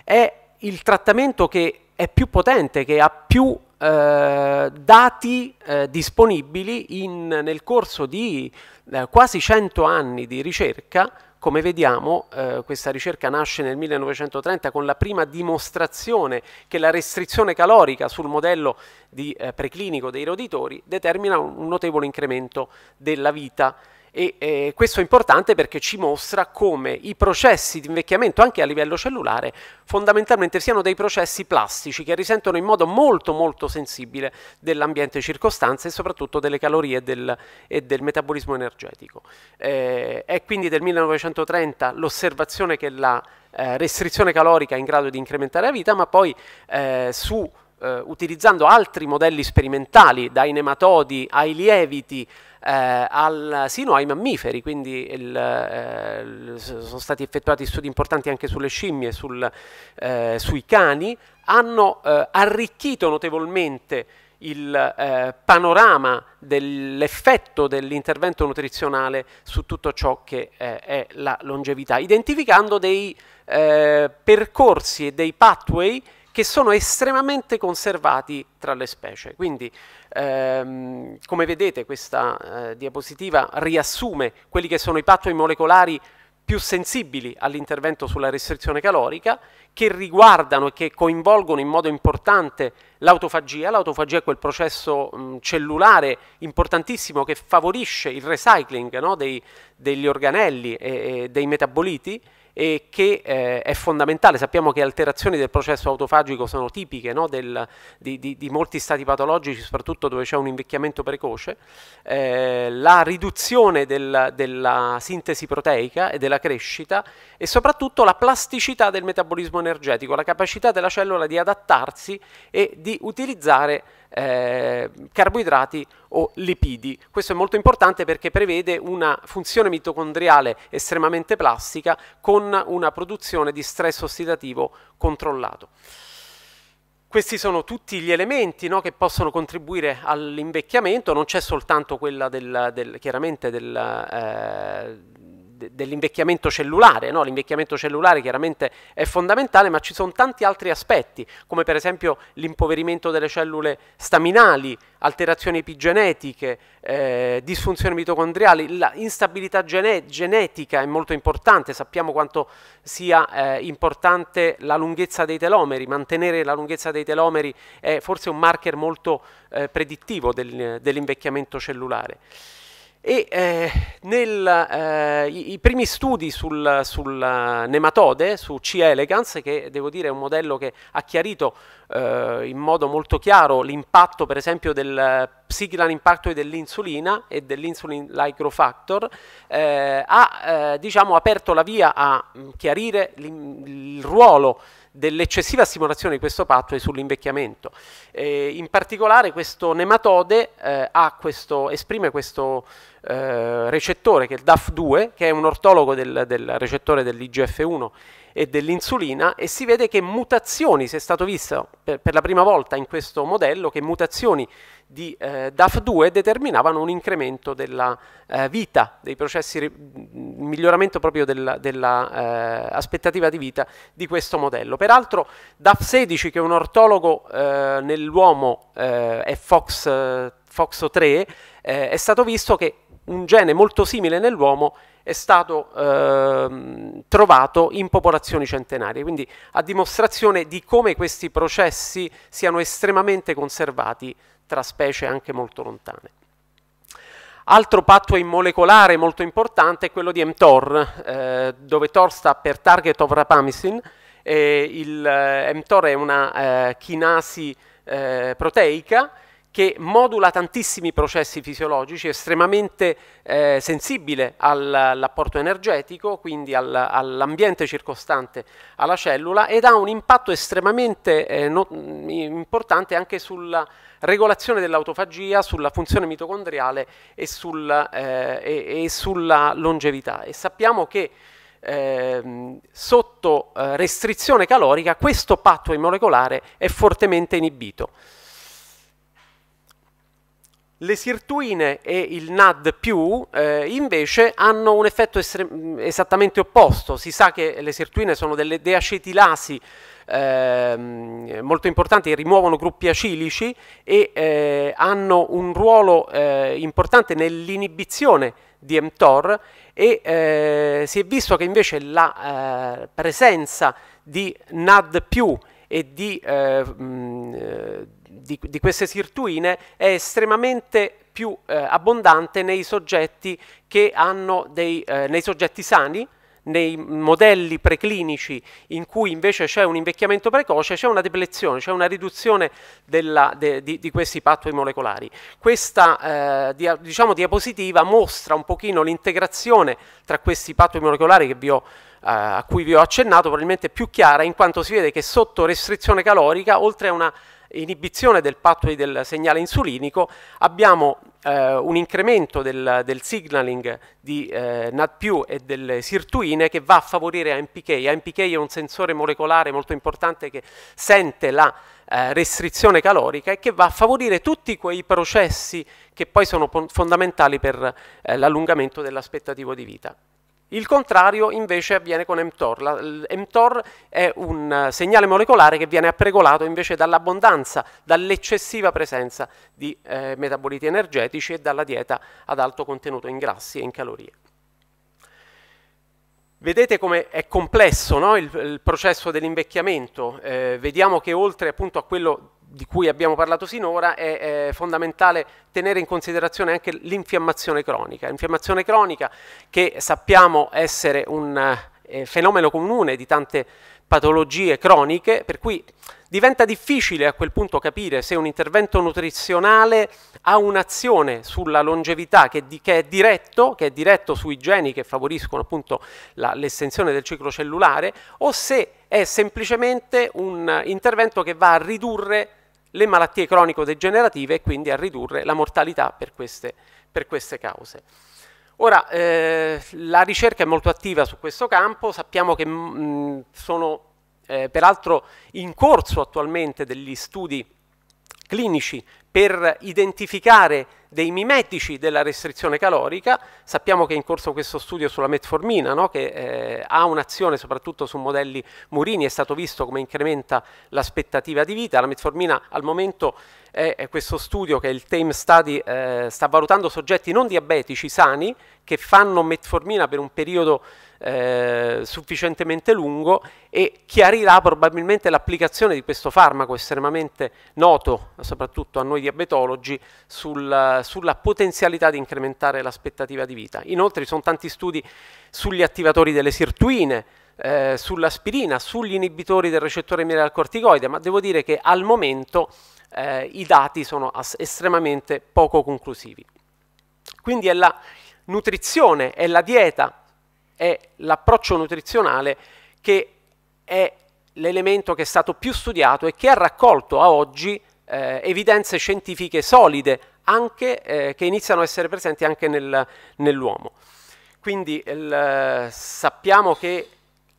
è il trattamento che è più potente, che ha più eh, dati eh, disponibili in, nel corso di eh, quasi 100 anni di ricerca. Come vediamo, eh, questa ricerca nasce nel 1930 con la prima dimostrazione che la restrizione calorica sul modello di, eh, preclinico dei roditori determina un notevole incremento della vita e eh, questo è importante perché ci mostra come i processi di invecchiamento anche a livello cellulare fondamentalmente siano dei processi plastici che risentono in modo molto molto sensibile dell'ambiente circostanze e soprattutto delle calorie e del, e del metabolismo energetico. Eh, è quindi del 1930 l'osservazione che la eh, restrizione calorica è in grado di incrementare la vita, ma poi eh, su eh, utilizzando altri modelli sperimentali, dai nematodi ai lieviti, eh, al, sino ai mammiferi, quindi il, eh, sono stati effettuati studi importanti anche sulle scimmie, sul, eh, sui cani, hanno arricchito notevolmente il eh, panorama dell'effetto dell'intervento nutrizionale su tutto ciò che eh, è la longevità, identificando dei eh, percorsi e dei pathway che sono estremamente conservati tra le specie. Quindi, ehm, come vedete, questa eh, diapositiva riassume quelli che sono i pattoi molecolari più sensibili all'intervento sulla restrizione calorica, che riguardano e che coinvolgono in modo importante l'autofagia. L'autofagia è quel processo mh, cellulare importantissimo che favorisce il recycling no, dei, degli organelli e, e dei metaboliti, e che eh, è fondamentale. Sappiamo che alterazioni del processo autofagico sono tipiche no, del, di, di, di, molti stati patologici, soprattutto dove c'è un invecchiamento precoce. Eh, la riduzione del, della sintesi proteica e della crescita e soprattutto la plasticità del metabolismo energetico, la capacità della cellula di adattarsi e di utilizzare eh, carboidrati o lipidi. Questo è molto importante perché prevede una funzione mitocondriale estremamente plastica con una produzione di stress ossidativo controllato. Questi sono tutti gli elementi no, che possono contribuire all'invecchiamento, non c'è soltanto quella del, del, chiaramente del, eh, dell'invecchiamento cellulare. No? L'invecchiamento cellulare chiaramente è fondamentale, ma ci sono tanti altri aspetti, come per esempio l'impoverimento delle cellule staminali, alterazioni epigenetiche, eh, disfunzioni mitocondriali, l'instabilità gene genetica è molto importante, sappiamo quanto sia eh, importante la lunghezza dei telomeri, mantenere la lunghezza dei telomeri è forse un marker molto eh, predittivo del, dell'invecchiamento cellulare. E eh, nel, eh, i, i, primi studi sul, sul eh, nematode, su C. elegans, che devo dire è un modello che ha chiarito eh, in modo molto chiaro l'impatto per esempio del eh, sigla l'impatto dell'insulina e dell'insulin like growth lycrofactor, eh, ha diciamo, aperto la via a mm, chiarire il ruolo dell'eccessiva stimolazione di questo pathway sull'invecchiamento. Eh, in particolare questo nematode eh, questo, esprime questo eh, recettore che è il DAF2, che è un ortologo del, del recettore dell'IGF1 e dell'insulina e si vede che mutazioni, si è stato visto per, per la prima volta in questo modello, che mutazioni di eh, DAF2 determinavano un incremento della eh, vita, dei processi, un mm, miglioramento proprio dell'aspettativa della, eh, di vita di questo modello. Peraltro DAF16, che è un ortologo eh, nell'uomo, eh, è Fox, eh, Fox3, è stato visto che un gene molto simile nell'uomo è stato eh, trovato in popolazioni centenarie, quindi a dimostrazione di come questi processi siano estremamente conservati tra specie anche molto lontane. Altro pathway molecolare molto importante è quello di mTOR, eh, dove TOR sta per Target of Rapamycin, eh, il eh, mTOR è una eh, chinasi eh, proteica, che modula tantissimi processi fisiologici, estremamente eh, sensibile all'apporto energetico, quindi al, all'ambiente circostante alla cellula, ed ha un impatto estremamente eh, no, mm, importante anche sulla regolazione dell'autofagia, sulla funzione mitocondriale e, sul, eh, e, e sulla longevità. E sappiamo che ehm, eh, sotto restrizione calorica questo patto molecolare è fortemente inibito. Le sirtuine e il NAD più eh, invece hanno un effetto esattamente opposto. Si sa che le sirtuine sono delle deacetilasi eh, molto importanti, rimuovono gruppi acilici e eh, hanno un ruolo eh, importante nell'inibizione di mTOR e eh, si è visto che invece la eh, presenza di NAD più e di di, di, queste sirtuine è estremamente più eh, abbondante nei soggetti, dei, eh, nei soggetti sani, nei modelli preclinici in cui invece c'è un invecchiamento precoce, c'è una deplezione, c'è una riduzione della, de, di, di, questi pattui molecolari. Questa eh, dia, diciamo, diapositiva mostra un pochino l'integrazione tra questi pattui molecolari ho, eh, a cui vi ho accennato, probabilmente più chiara in quanto si vede che sotto restrizione calorica, oltre a una inibizione del pathway del segnale insulinico abbiamo eh, un incremento del, del signaling di eh, NAD+, e delle sirtuine che va a favorire AMPK. AMPK è un sensore molecolare molto importante che sente la eh, restrizione calorica e che va a favorire tutti quei processi che poi sono fondamentali per eh, l'allungamento dell'aspettativo di vita. Il contrario invece avviene con mTOR. La, mTOR è un eh, segnale molecolare che viene appregolato invece dall'abbondanza, dall'eccessiva presenza di eh, metaboliti energetici e dalla dieta ad alto contenuto in grassi e in calorie. Vedete come è complesso no? il, il, processo dell'invecchiamento, eh, vediamo che oltre appunto, a quello di cui abbiamo parlato sinora è, è, fondamentale tenere in considerazione anche l'infiammazione cronica. L'infiammazione cronica che sappiamo essere un eh, fenomeno comune di tante patologie croniche, per cui diventa difficile a quel punto capire se un intervento nutrizionale ha un'azione sulla longevità che, di, che, è diretto, che, è diretto, sui geni che favoriscono appunto l'estensione del ciclo cellulare o se è semplicemente un intervento che va a ridurre le malattie cronico-degenerative e quindi a ridurre la mortalità per queste, per queste cause. Ora, eh, la ricerca è molto attiva su questo campo, sappiamo che mh, sono eh, peraltro in corso attualmente degli studi clinici per identificare dei mimetici della restrizione calorica. Sappiamo che è in corso questo studio sulla metformina, no? che eh, ha un'azione soprattutto su modelli murini, è stato visto come incrementa l'aspettativa di vita. La metformina al momento è, questo studio che il TAME Study eh, sta valutando soggetti non diabetici sani che fanno metformina per un periodo eh, sufficientemente lungo e chiarirà probabilmente l'applicazione di questo farmaco estremamente noto, soprattutto a noi diabetologi, sul, sulla potenzialità di incrementare l'aspettativa di vita. Inoltre ci sono tanti studi sugli attivatori delle sirtuine, eh, sull'aspirina, sugli inibitori del recettore miele corticoide, ma devo dire che al momento eh, i dati sono estremamente poco conclusivi. Quindi è la nutrizione, è la dieta è l'approccio nutrizionale che è l'elemento che è stato più studiato e che ha raccolto a oggi eh, evidenze scientifiche solide anche, eh, che iniziano a essere presenti anche nel, nell'uomo. Quindi il, eh, sappiamo che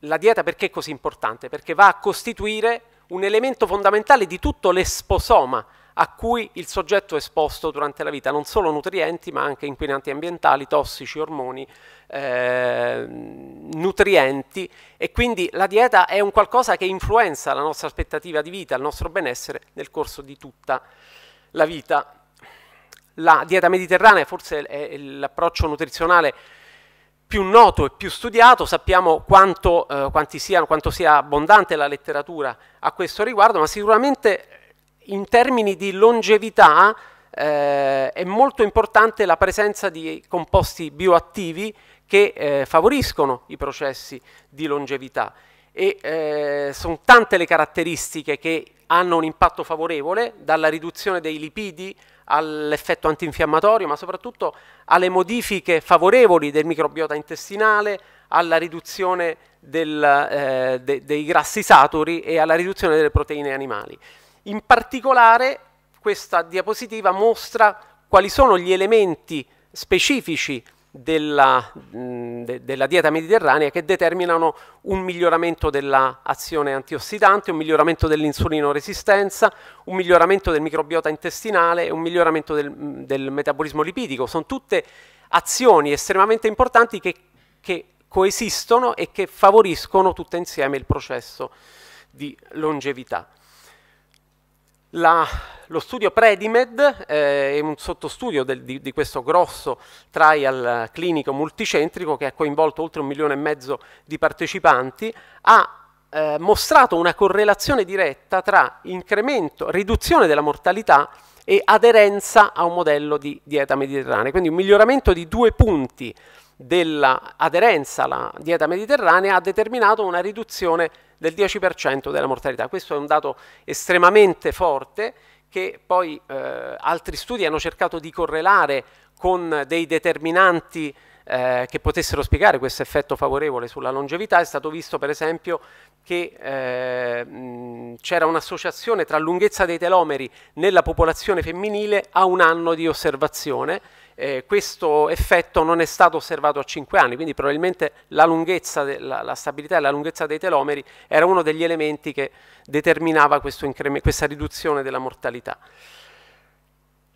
la dieta perché è così importante? Perché va a costituire un elemento fondamentale di tutto l'esposoma a cui il soggetto è esposto durante la vita, non solo nutrienti ma anche inquinanti ambientali, tossici, ormoni, eh, nutrienti e quindi la dieta è un qualcosa che influenza la nostra aspettativa di vita, il nostro benessere nel corso di tutta la vita. La dieta mediterranea forse è l'approccio nutrizionale più noto e più studiato, sappiamo quanto, eh, sia, quanto sia abbondante la letteratura a questo riguardo, ma sicuramente in termini di longevità eh, è molto importante la presenza di composti bioattivi che eh, favoriscono i processi di longevità e eh, sono tante le caratteristiche che hanno un impatto favorevole, dalla riduzione dei lipidi all'effetto antinfiammatorio, ma soprattutto alle modifiche favorevoli del microbiota intestinale, alla riduzione del, eh, de, dei grassi saturi e alla riduzione delle proteine animali. In particolare questa diapositiva mostra quali sono gli elementi specifici della, mh, de, della, dieta mediterranea che determinano un miglioramento dell'azione antiossidante, un miglioramento dell'insulino resistenza, un miglioramento del microbiota intestinale e un miglioramento del, del, metabolismo lipidico. Sono tutte azioni estremamente importanti che, che coesistono e che favoriscono tutte insieme il processo di longevità. La, lo studio Predimed eh, è un sottostudio del, di, di, questo grosso trial clinico multicentrico che ha coinvolto oltre un milione e mezzo di partecipanti, ha eh, mostrato una correlazione diretta tra incremento, riduzione della mortalità e aderenza a un modello di dieta mediterranea, quindi un miglioramento di due punti dell'aderenza alla dieta mediterranea ha determinato una riduzione del 10% della mortalità. Questo è un dato estremamente forte che poi eh, altri studi hanno cercato di correlare con dei determinanti eh, che potessero spiegare questo effetto favorevole sulla longevità è stato visto per esempio che eh, c'era un'associazione tra lunghezza dei telomeri nella popolazione femminile a un anno di osservazione. Eh, questo effetto non è stato osservato a 5 anni, quindi probabilmente la, de, la, la stabilità e la lunghezza dei telomeri era uno degli elementi che determinava questa riduzione della mortalità.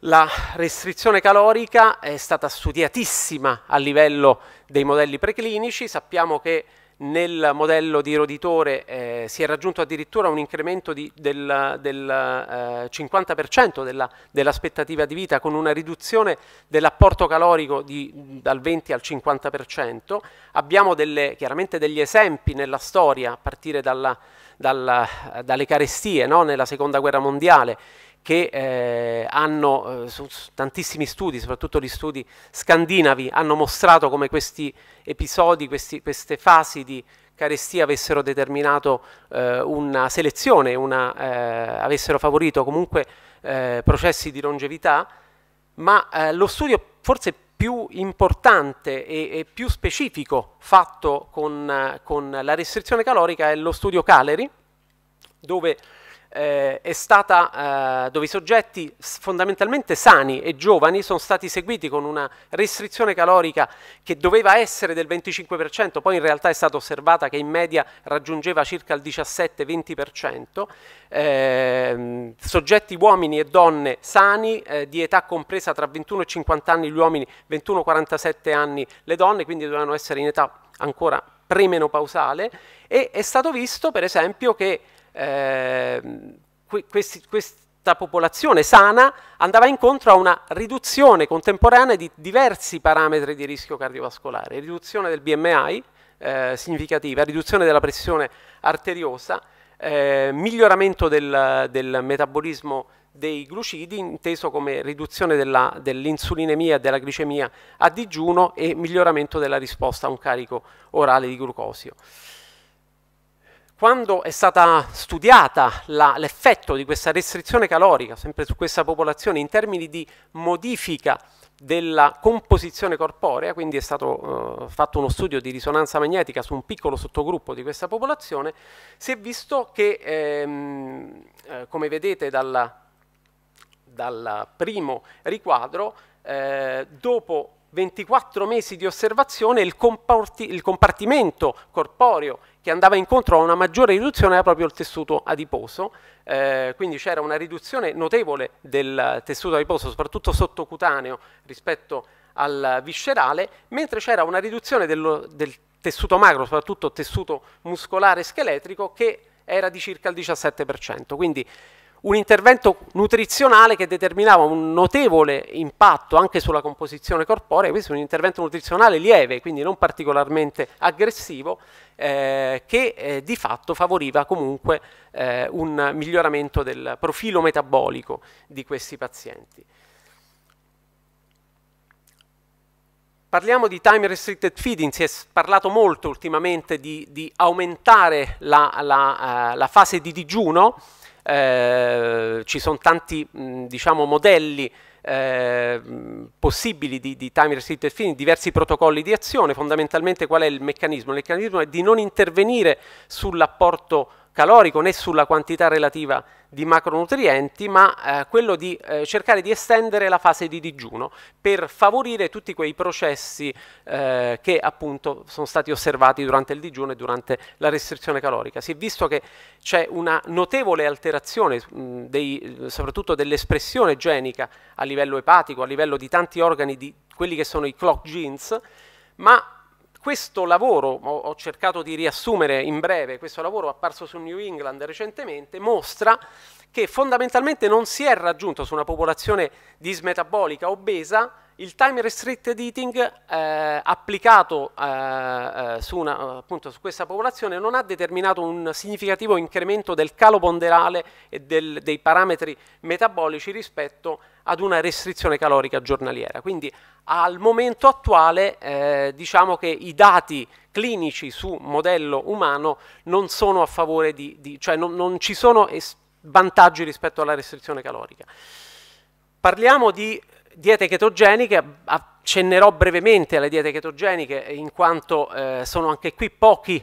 La restrizione calorica è stata studiatissima a livello dei modelli preclinici, sappiamo che nel modello di roditore eh, si è raggiunto addirittura un incremento di, del, del eh, 50% dell'aspettativa dell di vita con una riduzione dell'apporto calorico di, dal 20 al 50%. Abbiamo delle, chiaramente degli esempi nella storia a partire dalla, dalla, dalle carestie no? nella seconda guerra mondiale che eh, hanno, eh, su, su, tantissimi studi, soprattutto gli studi scandinavi, hanno mostrato come questi episodi, questi, queste fasi di carestia avessero determinato eh, una selezione, una, eh, avessero favorito comunque eh, processi di longevità, ma eh, lo studio forse più importante e, e più specifico fatto con, con la restrizione calorica è lo studio Caleri, dove eh, è stata, eh, dove i soggetti fondamentalmente sani e giovani sono stati seguiti con una restrizione calorica che doveva essere del 25%, poi in realtà è stata osservata che in media raggiungeva circa il 17-20%, eh, soggetti uomini e donne sani eh, di età compresa tra 21 e 50 anni gli uomini, 21-47 anni le donne, quindi dovevano essere in età ancora premenopausale e è stato visto per esempio che eh, questi, questa popolazione sana andava incontro a una riduzione contemporanea di diversi parametri di rischio cardiovascolare, riduzione del BMI eh, significativa, riduzione della pressione arteriosa, eh, miglioramento del, del, metabolismo dei glucidi, inteso come riduzione dell'insulinemia dell e della glicemia a digiuno e miglioramento della risposta a un carico orale di glucosio. Quando è stato studiato l'effetto di questa restrizione calorica, sempre su questa popolazione, in termini di modifica della composizione corporea, quindi è stato eh, fatto uno studio di risonanza magnetica su un piccolo sottogruppo di questa popolazione, si è visto che, ehm, eh, come vedete dal, dal primo riquadro, eh, dopo 24 mesi di osservazione il, comparti il compartimento corporeo che andava incontro a una maggiore riduzione era proprio il tessuto adiposo, eh, quindi c'era una riduzione notevole del tessuto adiposo, soprattutto sottocutaneo rispetto al viscerale, mentre c'era una riduzione dello, del tessuto magro, soprattutto tessuto muscolare scheletrico, che era di circa il 17%. Quindi un intervento nutrizionale che determinava un notevole impatto anche sulla composizione corporea, questo è un intervento nutrizionale lieve, quindi non particolarmente aggressivo, eh, che eh, di fatto favoriva comunque eh, un miglioramento del profilo metabolico di questi pazienti. Parliamo di time restricted feeding, si è parlato molto ultimamente di, di aumentare la, la, eh, la fase di digiuno, eh, ci sono tanti mh, diciamo, modelli eh, possibili di, di time restricted feeding, diversi protocolli di azione, fondamentalmente qual è il meccanismo? Il meccanismo è di non intervenire sull'apporto calorico né sulla quantità relativa di macronutrienti, ma eh, quello di eh, cercare di estendere la fase di digiuno per favorire tutti quei processi eh, che appunto sono stati osservati durante il digiuno e durante la restrizione calorica. Si è visto che c'è una notevole alterazione mh, dei, soprattutto dell'espressione genica a livello epatico, a livello di tanti organi di quelli che sono i clock genes, ma questo lavoro, ho, cercato di riassumere in breve, questo lavoro apparso su New England recentemente, mostra che fondamentalmente non si è raggiunto su una popolazione dismetabolica obesa il time restricted eating eh, applicato eh, eh su, una, appunto, su, questa popolazione non ha determinato un significativo incremento del calo ponderale e del, dei parametri metabolici rispetto a ad una restrizione calorica giornaliera. Quindi al momento attuale eh, diciamo che i dati clinici su modello umano non sono a favore di, di cioè non, non ci sono vantaggi rispetto alla restrizione calorica. Parliamo di diete chetogeniche, accennerò brevemente alle diete chetogeniche in quanto eh, sono anche qui pochi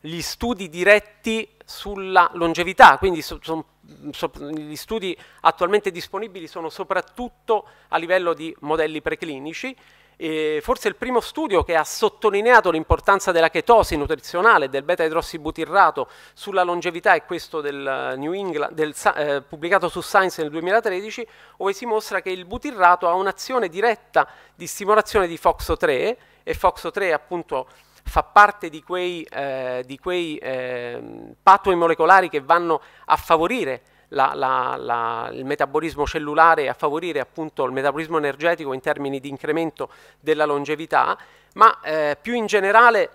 gli studi diretti sulla longevità, quindi sono Mm, gli studi attualmente disponibili sono soprattutto a livello di modelli preclinici. E forse il primo studio che ha sottolineato l'importanza della chetosi nutrizionale del beta-idrossibutirrato sulla longevità è questo del eh, New England, del, eh, pubblicato su Science nel 2013, dove si mostra che il butirrato ha un'azione diretta di stimolazione di FOXO3 e FOXO3 appunto fa parte di quei, eh, di quei eh, pathway molecolari che vanno a favorire la, la, la, il metabolismo cellulare a favorire appunto il metabolismo energetico in termini di incremento della longevità, ma eh, più in generale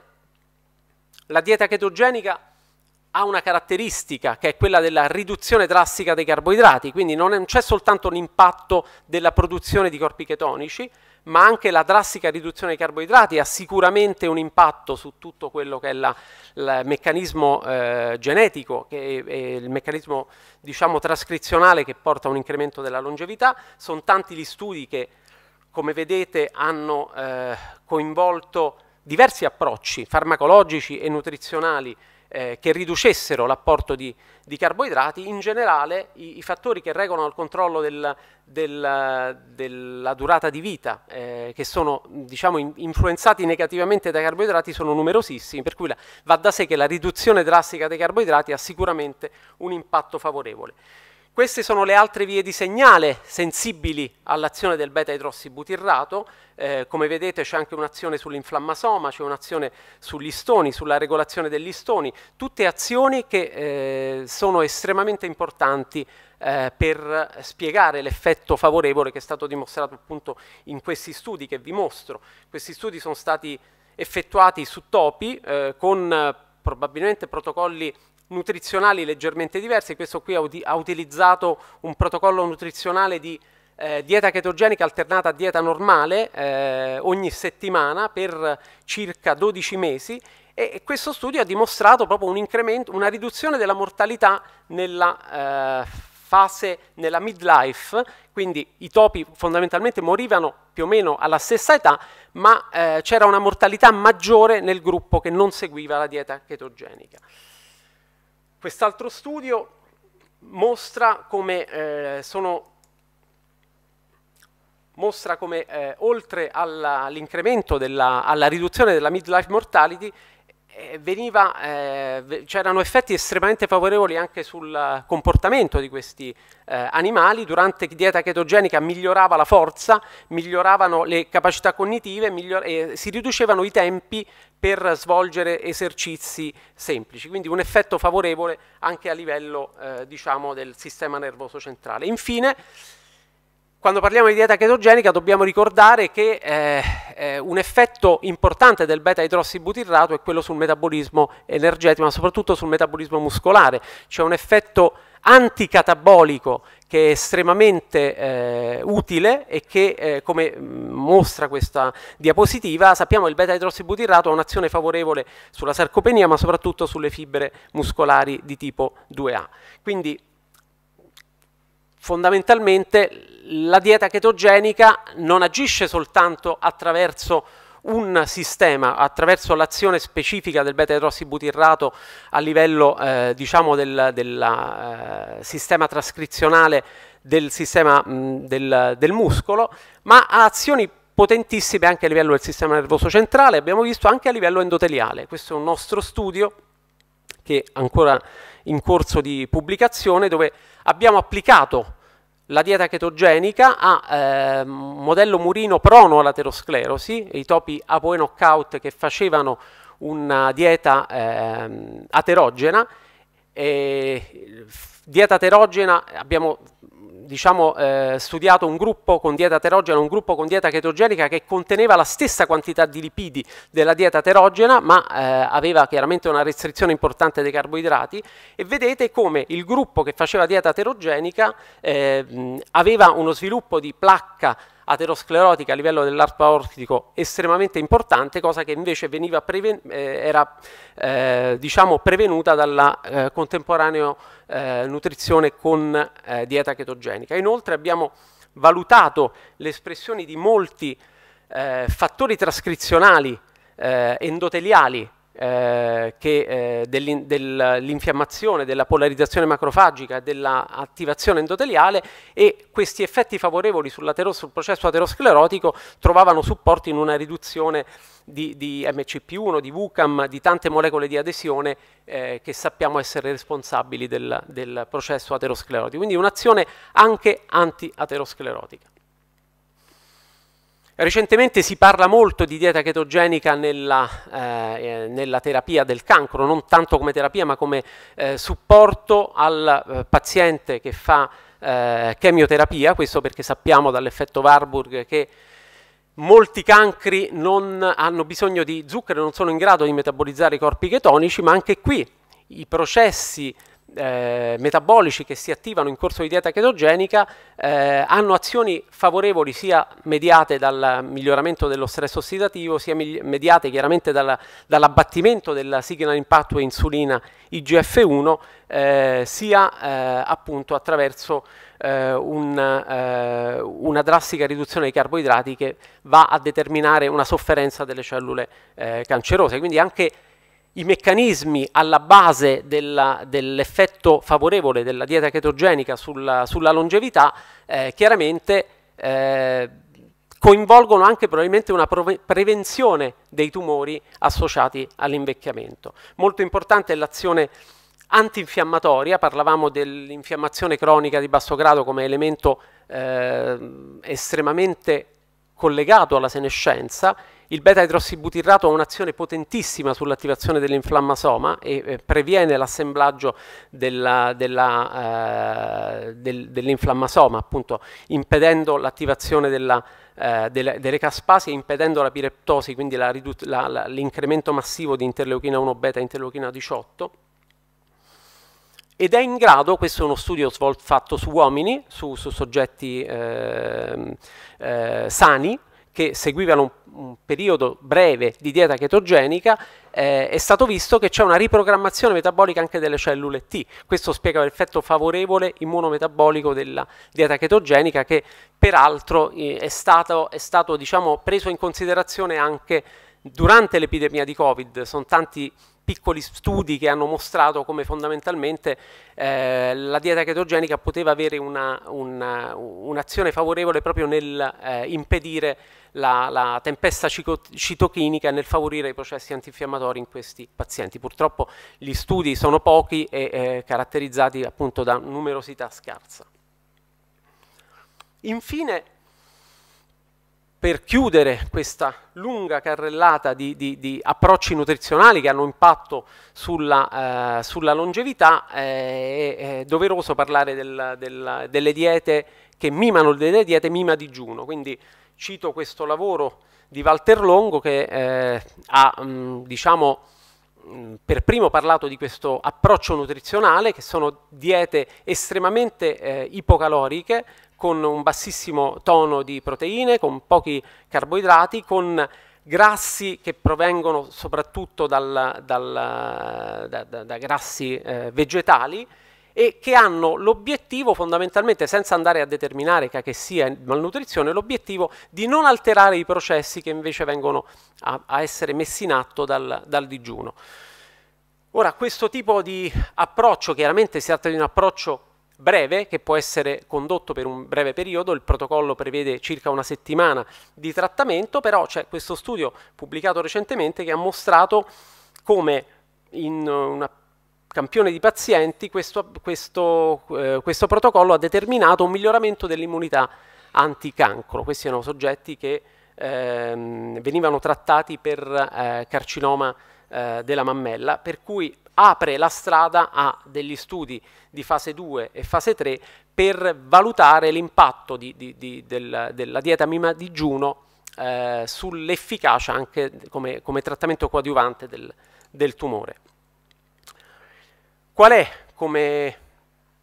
la dieta chetogenica ha una caratteristica che è quella della riduzione drastica dei carboidrati, quindi non c'è soltanto l'impatto della produzione di corpi chetonici, ma anche la drastica riduzione dei carboidrati ha sicuramente un impatto su tutto quello che è la, il meccanismo eh, genetico, che è, è il meccanismo diciamo, trascrizionale che porta a un incremento della longevità. Sono tanti gli studi che, come vedete, hanno eh, coinvolto diversi approcci farmacologici e nutrizionali eh, che riducessero l'apporto di, di, carboidrati, in generale i, i, fattori che regolano il controllo del, del, della durata di vita, eh, che sono diciamo, in, influenzati negativamente dai carboidrati, sono numerosissimi, per cui la, va da sé che la riduzione drastica dei carboidrati ha sicuramente un impatto favorevole. Queste sono le altre vie di segnale sensibili all'azione del beta-idrossibutirrato, eh, come vedete c'è anche un'azione sull'inflammasoma, c'è un'azione sugli stoni, sulla regolazione degli stoni. tutte azioni che eh, sono estremamente importanti eh, per spiegare l'effetto favorevole che è stato dimostrato appunto in questi studi che vi mostro. Questi studi sono stati effettuati su topi eh, con eh, probabilmente protocolli nutrizionali leggermente diversi. Questo qui ha, utilizzato un protocollo nutrizionale di eh, dieta chetogenica alternata a dieta normale eh, ogni settimana per circa 12 mesi e questo studio ha dimostrato proprio un una riduzione della mortalità nella eh, fase, nella midlife, quindi i topi fondamentalmente morivano più o meno alla stessa età, ma eh, c'era una mortalità maggiore nel gruppo che non seguiva la dieta chetogenica. Quest'altro studio mostra come, eh, sono, mostra come eh, oltre all'incremento, alla riduzione della midlife mortality, eh, eh c'erano effetti estremamente favorevoli anche sul comportamento di questi eh, animali, durante dieta chetogenica migliorava la forza, miglioravano le capacità cognitive, miglior- eh, si riducevano i tempi per svolgere esercizi semplici, quindi un effetto favorevole anche a livello eh, diciamo, del sistema nervoso centrale. Infine, quando parliamo di dieta chetogenica dobbiamo ricordare che eh, eh, un effetto importante del beta-idrossibutirrato è quello sul metabolismo energetico, ma soprattutto sul metabolismo muscolare. C'è un effetto anticatabolico che è estremamente eh, utile e che, eh, come mm, mostra questa diapositiva, sappiamo che il beta-idrossibutirrato ha un'azione favorevole sulla sarcopenia, ma soprattutto sulle fibre muscolari di tipo 2A. Quindi fondamentalmente la dieta chetogenica non agisce soltanto attraverso un sistema attraverso l'azione specifica del beta-idrossibutirrato a livello eh, diciamo del, del eh, sistema trascrizionale del sistema mh, del, del, muscolo, ma ha azioni potentissime anche a livello del sistema nervoso centrale, abbiamo visto anche a livello endoteliale. Questo è un nostro studio che ancora in corso di pubblicazione dove abbiamo applicato la dieta chetogenica a eh, modello murino prono all'aterosclerosi, i topi apoe knockout che facevano una dieta eh, aterogena. dieta aterogena abbiamo diciamo, eh, studiato un gruppo con dieta aterogena, un gruppo con dieta chetogenica che conteneva la stessa quantità di lipidi della dieta aterogena, ma eh, aveva chiaramente una restrizione importante dei carboidrati, e vedete come il gruppo che faceva dieta aterogenica eh, aveva uno sviluppo di placca aterosclerotica a livello dell'arpa aortico estremamente importante, cosa che invece veniva preven eh, era eh, diciamo prevenuta dalla eh, contemporanea eh, nutrizione con eh, dieta chetogenica. Inoltre abbiamo valutato le espressioni di molti eh, fattori trascrizionali endoteliali eh, eh, dell'infiammazione, della polarizzazione macrofagica, e dell'attivazione endoteliale e questi effetti favorevoli sul processo aterosclerotico trovavano supporto in una riduzione di, di MCP1, di VUCAM, di tante molecole di adesione eh, che sappiamo essere responsabili del, del processo aterosclerotico. Quindi un'azione anche anti-aterosclerotica. Recentemente si parla molto di dieta chetogenica nella, eh, eh, nella, terapia del cancro, non tanto come terapia ma come eh, supporto al eh, paziente che fa eh, chemioterapia, questo perché sappiamo dall'effetto Warburg che molti cancri non hanno bisogno di zucchero, non sono in grado di metabolizzare i corpi chetonici, ma anche qui i processi eh, metabolici che si attivano in corso di dieta chetogenica eh, hanno azioni favorevoli sia mediate dal miglioramento dello stress ossidativo, sia mediate chiaramente dalla, dall'abbattimento della signal impatto e insulina IGF1, eh, sia eh, appunto attraverso eh, un, eh, una drastica riduzione dei carboidrati che va a determinare una sofferenza delle cellule cancerose. Quindi anche i meccanismi alla base dell'effetto favorevole della dieta chetogenica sulla, sulla longevità, eh, chiaramente eh, coinvolgono anche probabilmente una prevenzione dei tumori associati all'invecchiamento. Molto importante è l'azione antinfiammatoria, parlavamo dell'infiammazione cronica di basso grado come elemento eh, estremamente collegato alla senescenza, il beta-idrossibutirrato ha un'azione potentissima sull'attivazione dell'inflammasoma e eh, previene l'assemblaggio dell'inflammasoma, eh, del, dell appunto impedendo l'attivazione eh, delle, delle, caspasi e impedendo la pireptosi, quindi l'incremento massivo di interleuchina 1 beta e interleuchina 18 ed è in grado, questo è uno studio fatto su uomini, su, su soggetti eh, eh, sani, che seguivano un, un, periodo breve di dieta chetogenica, eh, è stato visto che c'è una riprogrammazione metabolica anche delle cellule T. Questo spiega l'effetto favorevole immunometabolico della dieta chetogenica che peraltro è stato, è stato diciamo, preso in considerazione anche durante l'epidemia di Covid. Sono tanti piccoli studi che hanno mostrato come fondamentalmente eh, la dieta chetogenica poteva avere un'azione un favorevole proprio nel eh, impedire la, la tempesta citochinica nel favorire i processi antinfiammatori in questi pazienti. Purtroppo gli studi sono pochi e eh, caratterizzati appunto da numerosità scarsa. Infine, per chiudere questa lunga carrellata di, di, di approcci nutrizionali che hanno impatto sulla, eh, sulla longevità, eh, è, doveroso parlare del, del, delle diete che mimano delle diete mima digiuno. Quindi cito questo lavoro di Walter Longo che eh, ha, mh, mm, diciamo, mh, mm, per primo parlato di questo approccio nutrizionale, che sono diete estremamente eh, ipocaloriche, con un bassissimo tono di proteine, con pochi carboidrati, con grassi che provengono soprattutto dal, dal, da, da, da, grassi eh, vegetali e che hanno l'obiettivo fondamentalmente, senza andare a determinare che sia malnutrizione, l'obiettivo di non alterare i processi che invece vengono a, a essere messi in atto dal, dal digiuno. Ora, questo tipo di approccio, chiaramente si tratta di un approccio breve che può essere condotto per un breve periodo, il protocollo prevede circa una settimana di trattamento, però c'è questo studio pubblicato recentemente che ha mostrato come in eh, una campione di pazienti questo, questo, eh, questo protocollo ha determinato un miglioramento dell'immunità anticancro. Questi erano soggetti che ehm, venivano trattati per eh, carcinoma eh, della mammella, per cui apre la strada a degli studi di fase 2 e fase 3 per valutare l'impatto di, di, di, del, della dieta mima digiuno eh, sull'efficacia anche come, come, trattamento coadiuvante del, del tumore. Qual è come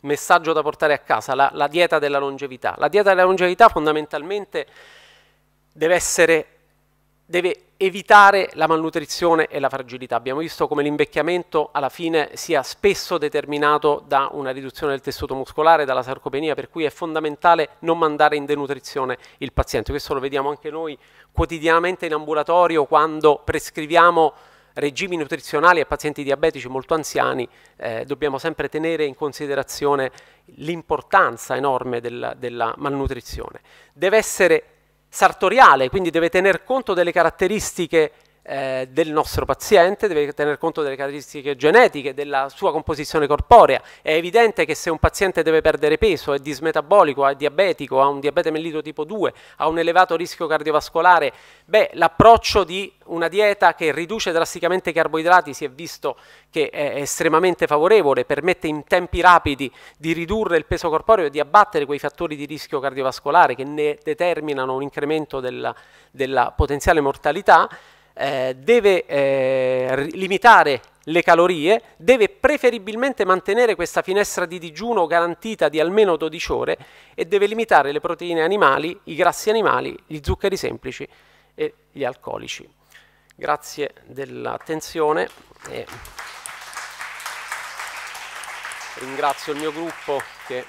messaggio da portare a casa, la, la, dieta della longevità. La dieta della longevità fondamentalmente deve essere, deve evitare la malnutrizione e la fragilità. Abbiamo visto come l'invecchiamento alla fine sia spesso determinato da una riduzione del tessuto muscolare, dalla sarcopenia, per cui è fondamentale non mandare in denutrizione il paziente. Questo lo vediamo anche noi quotidianamente in ambulatorio quando prescriviamo regimi nutrizionali a pazienti diabetici molto anziani, eh, dobbiamo sempre tenere in considerazione l'importanza enorme della, della malnutrizione. Deve essere sartoriale, quindi deve tener conto delle caratteristiche eh, del nostro paziente, deve tener conto delle caratteristiche genetiche, della sua composizione corporea. È evidente che se un paziente deve perdere peso, è dismetabolico, è diabetico, ha un diabete mellito tipo 2, ha un elevato rischio cardiovascolare, beh, l'approccio di una dieta che riduce drasticamente i carboidrati si è visto che è estremamente favorevole, permette in tempi rapidi di ridurre il peso corporeo e di abbattere quei fattori di rischio cardiovascolare che ne determinano un incremento della, della potenziale mortalità, eh, deve eh, limitare le calorie, deve preferibilmente mantenere questa finestra di digiuno garantita di almeno 12 ore e deve limitare le proteine animali, i grassi animali, gli zuccheri semplici e gli alcolici. Grazie dell'attenzione e ringrazio il mio gruppo che,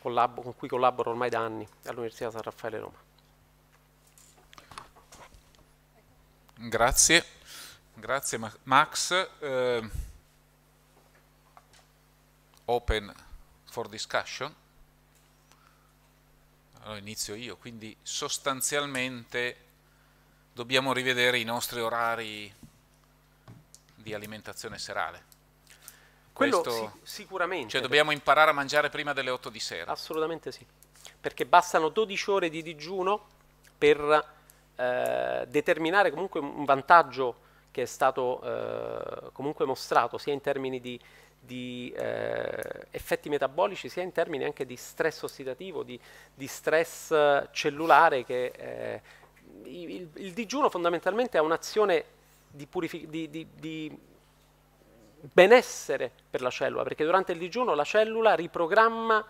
con cui collaboro ormai da anni all'Università San Raffaele Roma. Grazie, grazie Max. Eh, open for discussion. Allora inizio io, quindi sostanzialmente dobbiamo rivedere i nostri orari di alimentazione serale. Quello Questo, sì, sicuramente. Cioè dobbiamo imparare a mangiare prima delle 8 di sera. Assolutamente sì, perché bastano 12 ore di digiuno per eh, determinare comunque un vantaggio che è stato eh, comunque mostrato sia in termini di, di eh, effetti metabolici sia in termini anche di stress ossidativo, di, di stress cellulare che eh, il, il, digiuno fondamentalmente ha un'azione di, di, di, benessere per la cellula, perché durante il digiuno la cellula riprogramma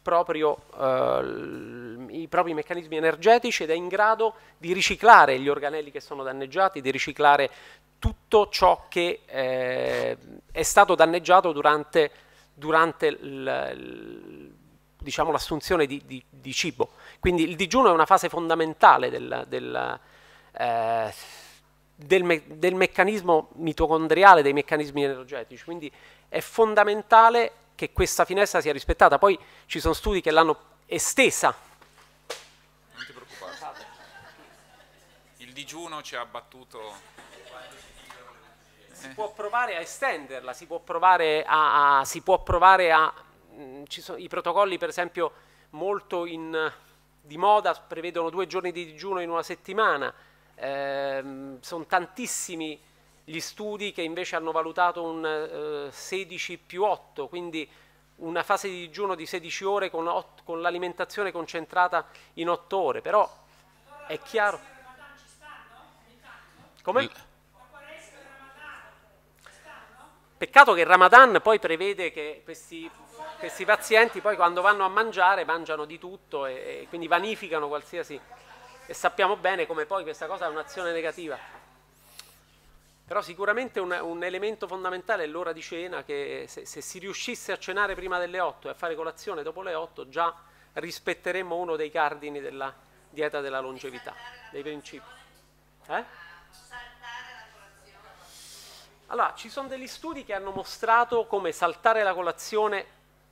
proprio, eh, i propri meccanismi energetici ed è in grado di riciclare gli organelli che sono danneggiati, di riciclare tutto ciò che eh, è stato danneggiato durante, durante diciamo, l'assunzione diciamo, di, di, di, cibo. Quindi il digiuno è una fase fondamentale del, del, eh, del, me del meccanismo mitocondriale, dei meccanismi energetici, quindi è fondamentale che questa finestra sia rispettata. Poi ci sono studi che l'hanno estesa. Non ti preoccupare. Esatto. Il digiuno ci ha abbattuto si eh. può provare a estenderla, si può provare a... a, può provare a mh, mm, i protocolli per esempio molto in, di moda prevedono due giorni di digiuno in una settimana, eh, sono tantissimi gli studi che invece hanno valutato un eh, 16 più 8, quindi una fase di digiuno di 16 ore con, con l'alimentazione concentrata in 8 ore, però è chiaro... Come? Peccato che il Ramadan poi prevede che questi, questi, pazienti poi quando vanno a mangiare mangiano di tutto e, e quindi vanificano qualsiasi... e sappiamo bene come poi questa cosa è un'azione negativa. Però sicuramente un, un elemento fondamentale è l'ora di cena, che se, se, si riuscisse a cenare prima delle 8 e a fare colazione dopo le 8 già rispetteremmo uno dei cardini della dieta della longevità, dei principi. Eh? Allora, ci sono degli studi che hanno mostrato come saltare la colazione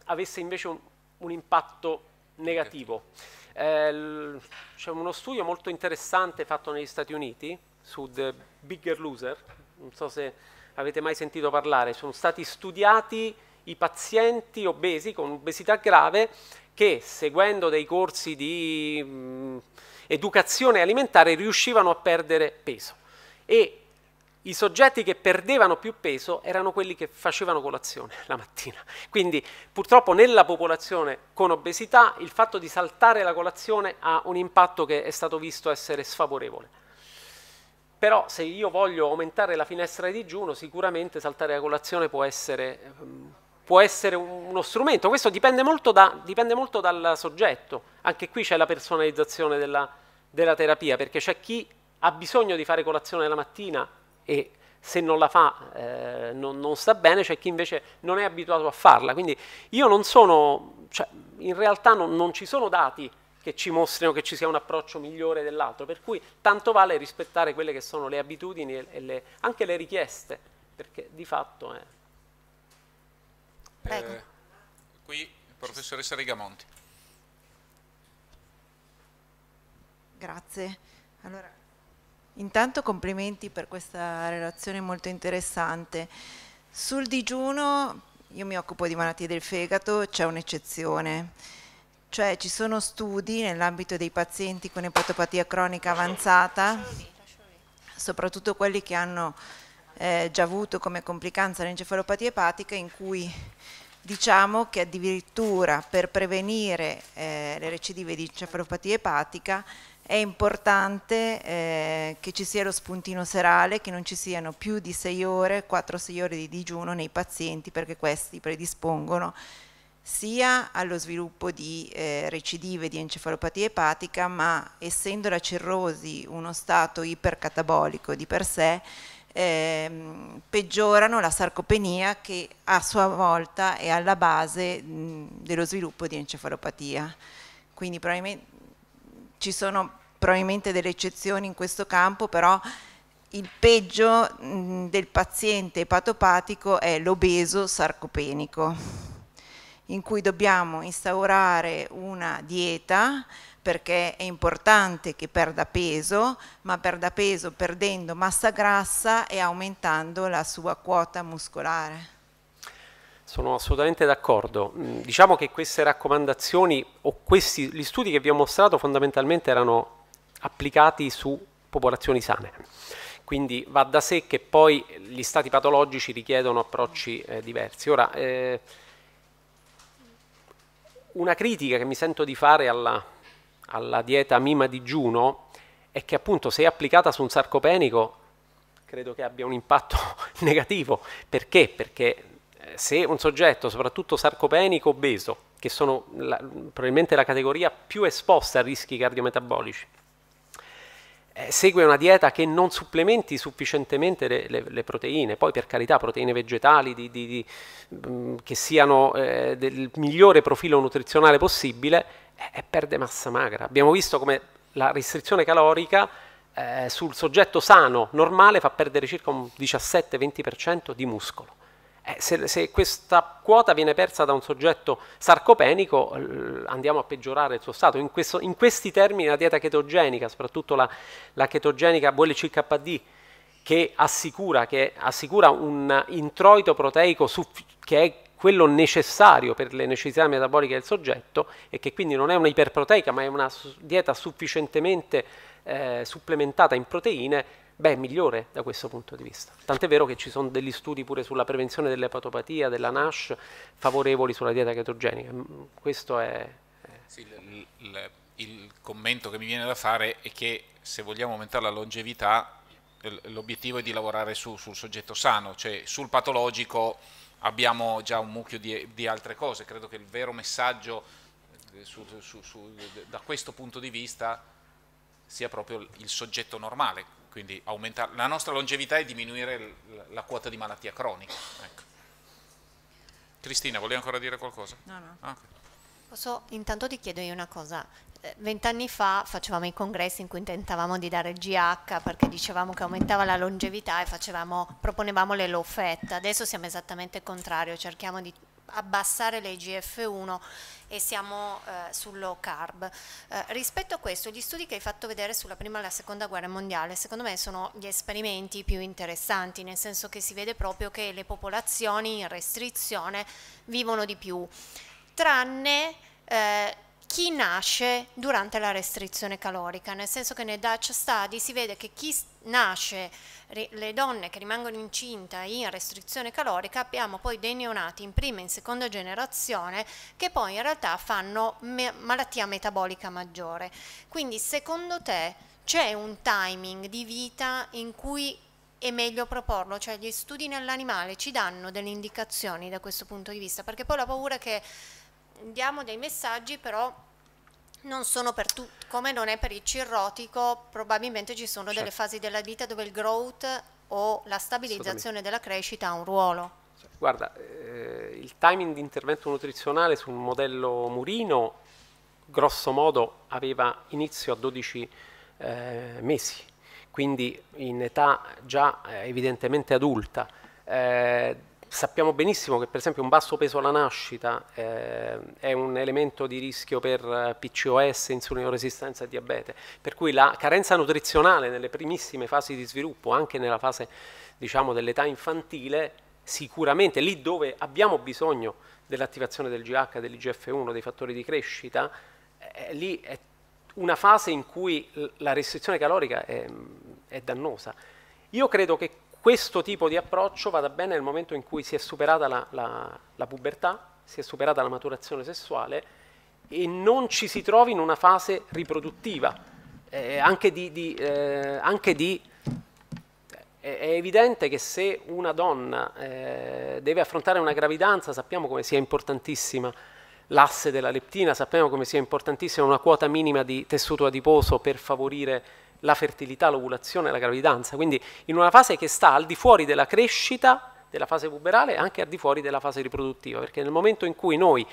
avesse invece un, un impatto negativo. Eh, c'è uno studio molto interessante fatto negli Stati Uniti su The Bigger Loser, non so se avete mai sentito parlare, sono stati studiati i pazienti obesi con obesità grave che seguendo dei corsi di mh, mm, educazione alimentare riuscivano a perdere peso e i soggetti che perdevano più peso erano quelli che facevano colazione la mattina. Quindi purtroppo nella popolazione con obesità il fatto di saltare la colazione ha un impatto che è stato visto essere sfavorevole però se io voglio aumentare la finestra di digiuno sicuramente saltare la colazione può essere, ehm, può essere uno strumento, questo dipende molto, da, dipende molto, dal soggetto, anche qui c'è la personalizzazione della, della terapia, perché c'è chi ha bisogno di fare colazione la mattina e se non la fa eh, non, non, sta bene, c'è chi invece non è abituato a farla, quindi io non sono, cioè, in realtà non, non ci sono dati che ci mostrino che ci sia un approccio migliore dell'altro, per cui tanto vale rispettare quelle che sono le abitudini e le, anche le richieste, perché di fatto è... Prego. Eh, qui professoressa Rigamonti. Grazie. Allora, intanto complimenti per questa relazione molto interessante. Sul digiuno, io mi occupo di malattie del fegato, c'è un'eccezione cioè ci sono studi nell'ambito dei pazienti con epatopatia cronica avanzata, soprattutto quelli che hanno eh, già avuto come complicanza l'encefalopatia epatica, in cui diciamo che addirittura per prevenire eh, le recidive di encefalopatia epatica è importante eh, che ci sia lo spuntino serale, che non ci siano più di 6 ore, 4-6 ore di digiuno nei pazienti perché questi predispongono sia allo sviluppo di eh, recidive di encefalopatia epatica, ma essendo la cirrosi uno stato ipercatabolico di per sé, ehm, peggiorano la sarcopenia che a sua volta è alla base mh, dello sviluppo di encefalopatia. Quindi ci sono probabilmente delle eccezioni in questo campo, però il peggio mh, del paziente epatopatico è l'obeso sarcopenico in cui dobbiamo instaurare una dieta perché è importante che perda peso, ma perda peso perdendo massa grassa e aumentando la sua quota muscolare. Sono assolutamente d'accordo. Mm, diciamo che queste raccomandazioni o questi, gli studi che vi ho mostrato fondamentalmente erano applicati su popolazioni sane. Quindi va da sé che poi gli stati patologici richiedono approcci eh, diversi. Ora, eh, una critica che mi sento di fare alla, alla dieta mima digiuno è che appunto se applicata su un sarcopenico credo che abbia un impatto negativo. Perché? Perché eh, se un soggetto, soprattutto sarcopenico obeso, che sono la, probabilmente la categoria più esposta a rischi cardiometabolici, eh, segue una dieta che non supplementi sufficientemente le, le, le proteine, poi per carità proteine vegetali di, di, di, mm, che siano eh, del migliore profilo nutrizionale possibile, eh, eh, perde massa magra. Abbiamo visto come la restrizione calorica eh, sul soggetto sano, normale, fa perdere circa un 17-20% di muscolo. Eh, se, se, questa quota viene persa da un soggetto sarcopenico andiamo a peggiorare il suo stato. In, questo, in, questi termini la dieta chetogenica, soprattutto la, la chetogenica BLCKD, che assicura, che assicura un introito proteico che è quello necessario per le necessità metaboliche del soggetto e che quindi non è una iperproteica ma è una dieta sufficientemente eh, supplementata in proteine, beh, migliore da questo punto di vista. Tant'è vero che ci sono degli studi pure sulla prevenzione dell'epatopatia, della NASH, favorevoli sulla dieta chetogenica. Mm, questo è... Sì, il, il, il commento che mi viene da fare è che se vogliamo aumentare la longevità, l'obiettivo è di lavorare su, sul soggetto sano, cioè sul patologico abbiamo già un mucchio di, di altre cose. Credo che il vero messaggio eh, su, su, da questo punto di vista sia proprio il soggetto normale, quindi aumentare la nostra longevità è diminuire la quota di malattia cronica. Ecco. Cristina, volevi ancora dire qualcosa? No, no. Ah, okay. Posso intanto ti chiedo io una cosa. Eh, vent'anni fa facevamo i congressi in cui tentavamo di dare il GH perché dicevamo che aumentava la longevità e facevamo, proponevamo le low fat. Adesso siamo esattamente il contrario, cerchiamo di abbassare le IGF-1 e siamo eh, sul low carb. Eh, rispetto a questo, gli studi che hai fatto vedere sulla prima e la seconda guerra mondiale, secondo me sono gli esperimenti più interessanti, nel senso che si vede proprio che le popolazioni in restrizione vivono di più, tranne... Eh, chi nasce durante la restrizione calorica, nel senso che nei Dutch Study si vede che chi nasce le donne che rimangono incinta in restrizione calorica, abbiamo poi dei neonati in prima e in seconda generazione che poi in realtà fanno me malattia metabolica maggiore. Quindi secondo te c'è un timing di vita in cui è meglio proporlo, cioè gli studi nell'animale ci danno delle indicazioni da questo punto di vista, perché poi la paura è che diamo dei messaggi però non sono per tutti, come non è per il cirrotico, probabilmente ci sono certo. delle fasi della vita dove il growth o la stabilizzazione della crescita ha un ruolo. Guarda, eh, il timing di intervento nutrizionale sul modello Murino, grosso modo, aveva inizio a 12 eh, mesi, quindi in età già eh, evidentemente adulta. Eh, sappiamo benissimo che per esempio un basso peso alla nascita eh, è un elemento di rischio per eh, PCOS, resistenza e diabete, per cui la carenza nutrizionale nelle primissime fasi di sviluppo, anche nella fase diciamo, dell'età infantile, sicuramente lì dove abbiamo bisogno dell'attivazione del GH, dell'IGF1, dei fattori di crescita, eh, eh, lì è una fase in cui la restrizione calorica è, mm, è dannosa. Io credo che questo tipo di approccio vada bene nel momento in cui si è superata la, la, la pubertà, si è superata la maturazione sessuale e non ci si trovi in una fase riproduttiva, eh, anche di, di, eh, anche di eh, è evidente che se una donna eh, deve affrontare una gravidanza, sappiamo come sia importantissima l'asse della leptina, sappiamo come sia importantissima una quota minima di tessuto adiposo per favorire la fertilità, l'ovulazione, la gravidanza, quindi in una fase che sta al di fuori della crescita, della fase puberale, e anche al di fuori della fase riproduttiva, perché nel momento in cui noi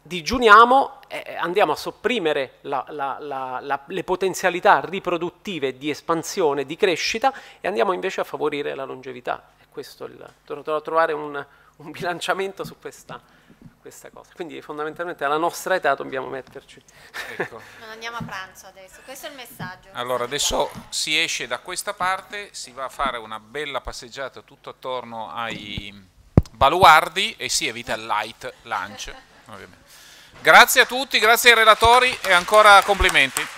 digiuniamo eh, eh andiamo a sopprimere la, la, la, le potenzialità riproduttive di espansione, di crescita e andiamo invece a favorire la longevità. E questo è il, trovare un, un bilanciamento su questa questa cosa. Quindi fondamentalmente alla nostra età dobbiamo metterci. Ecco. non andiamo a pranzo adesso, questo è il messaggio. Allora adesso si esce da questa parte, si va a fare una bella passeggiata tutto attorno ai baluardi e si evita il light lunch. Grazie a tutti, grazie ai relatori e ancora complimenti.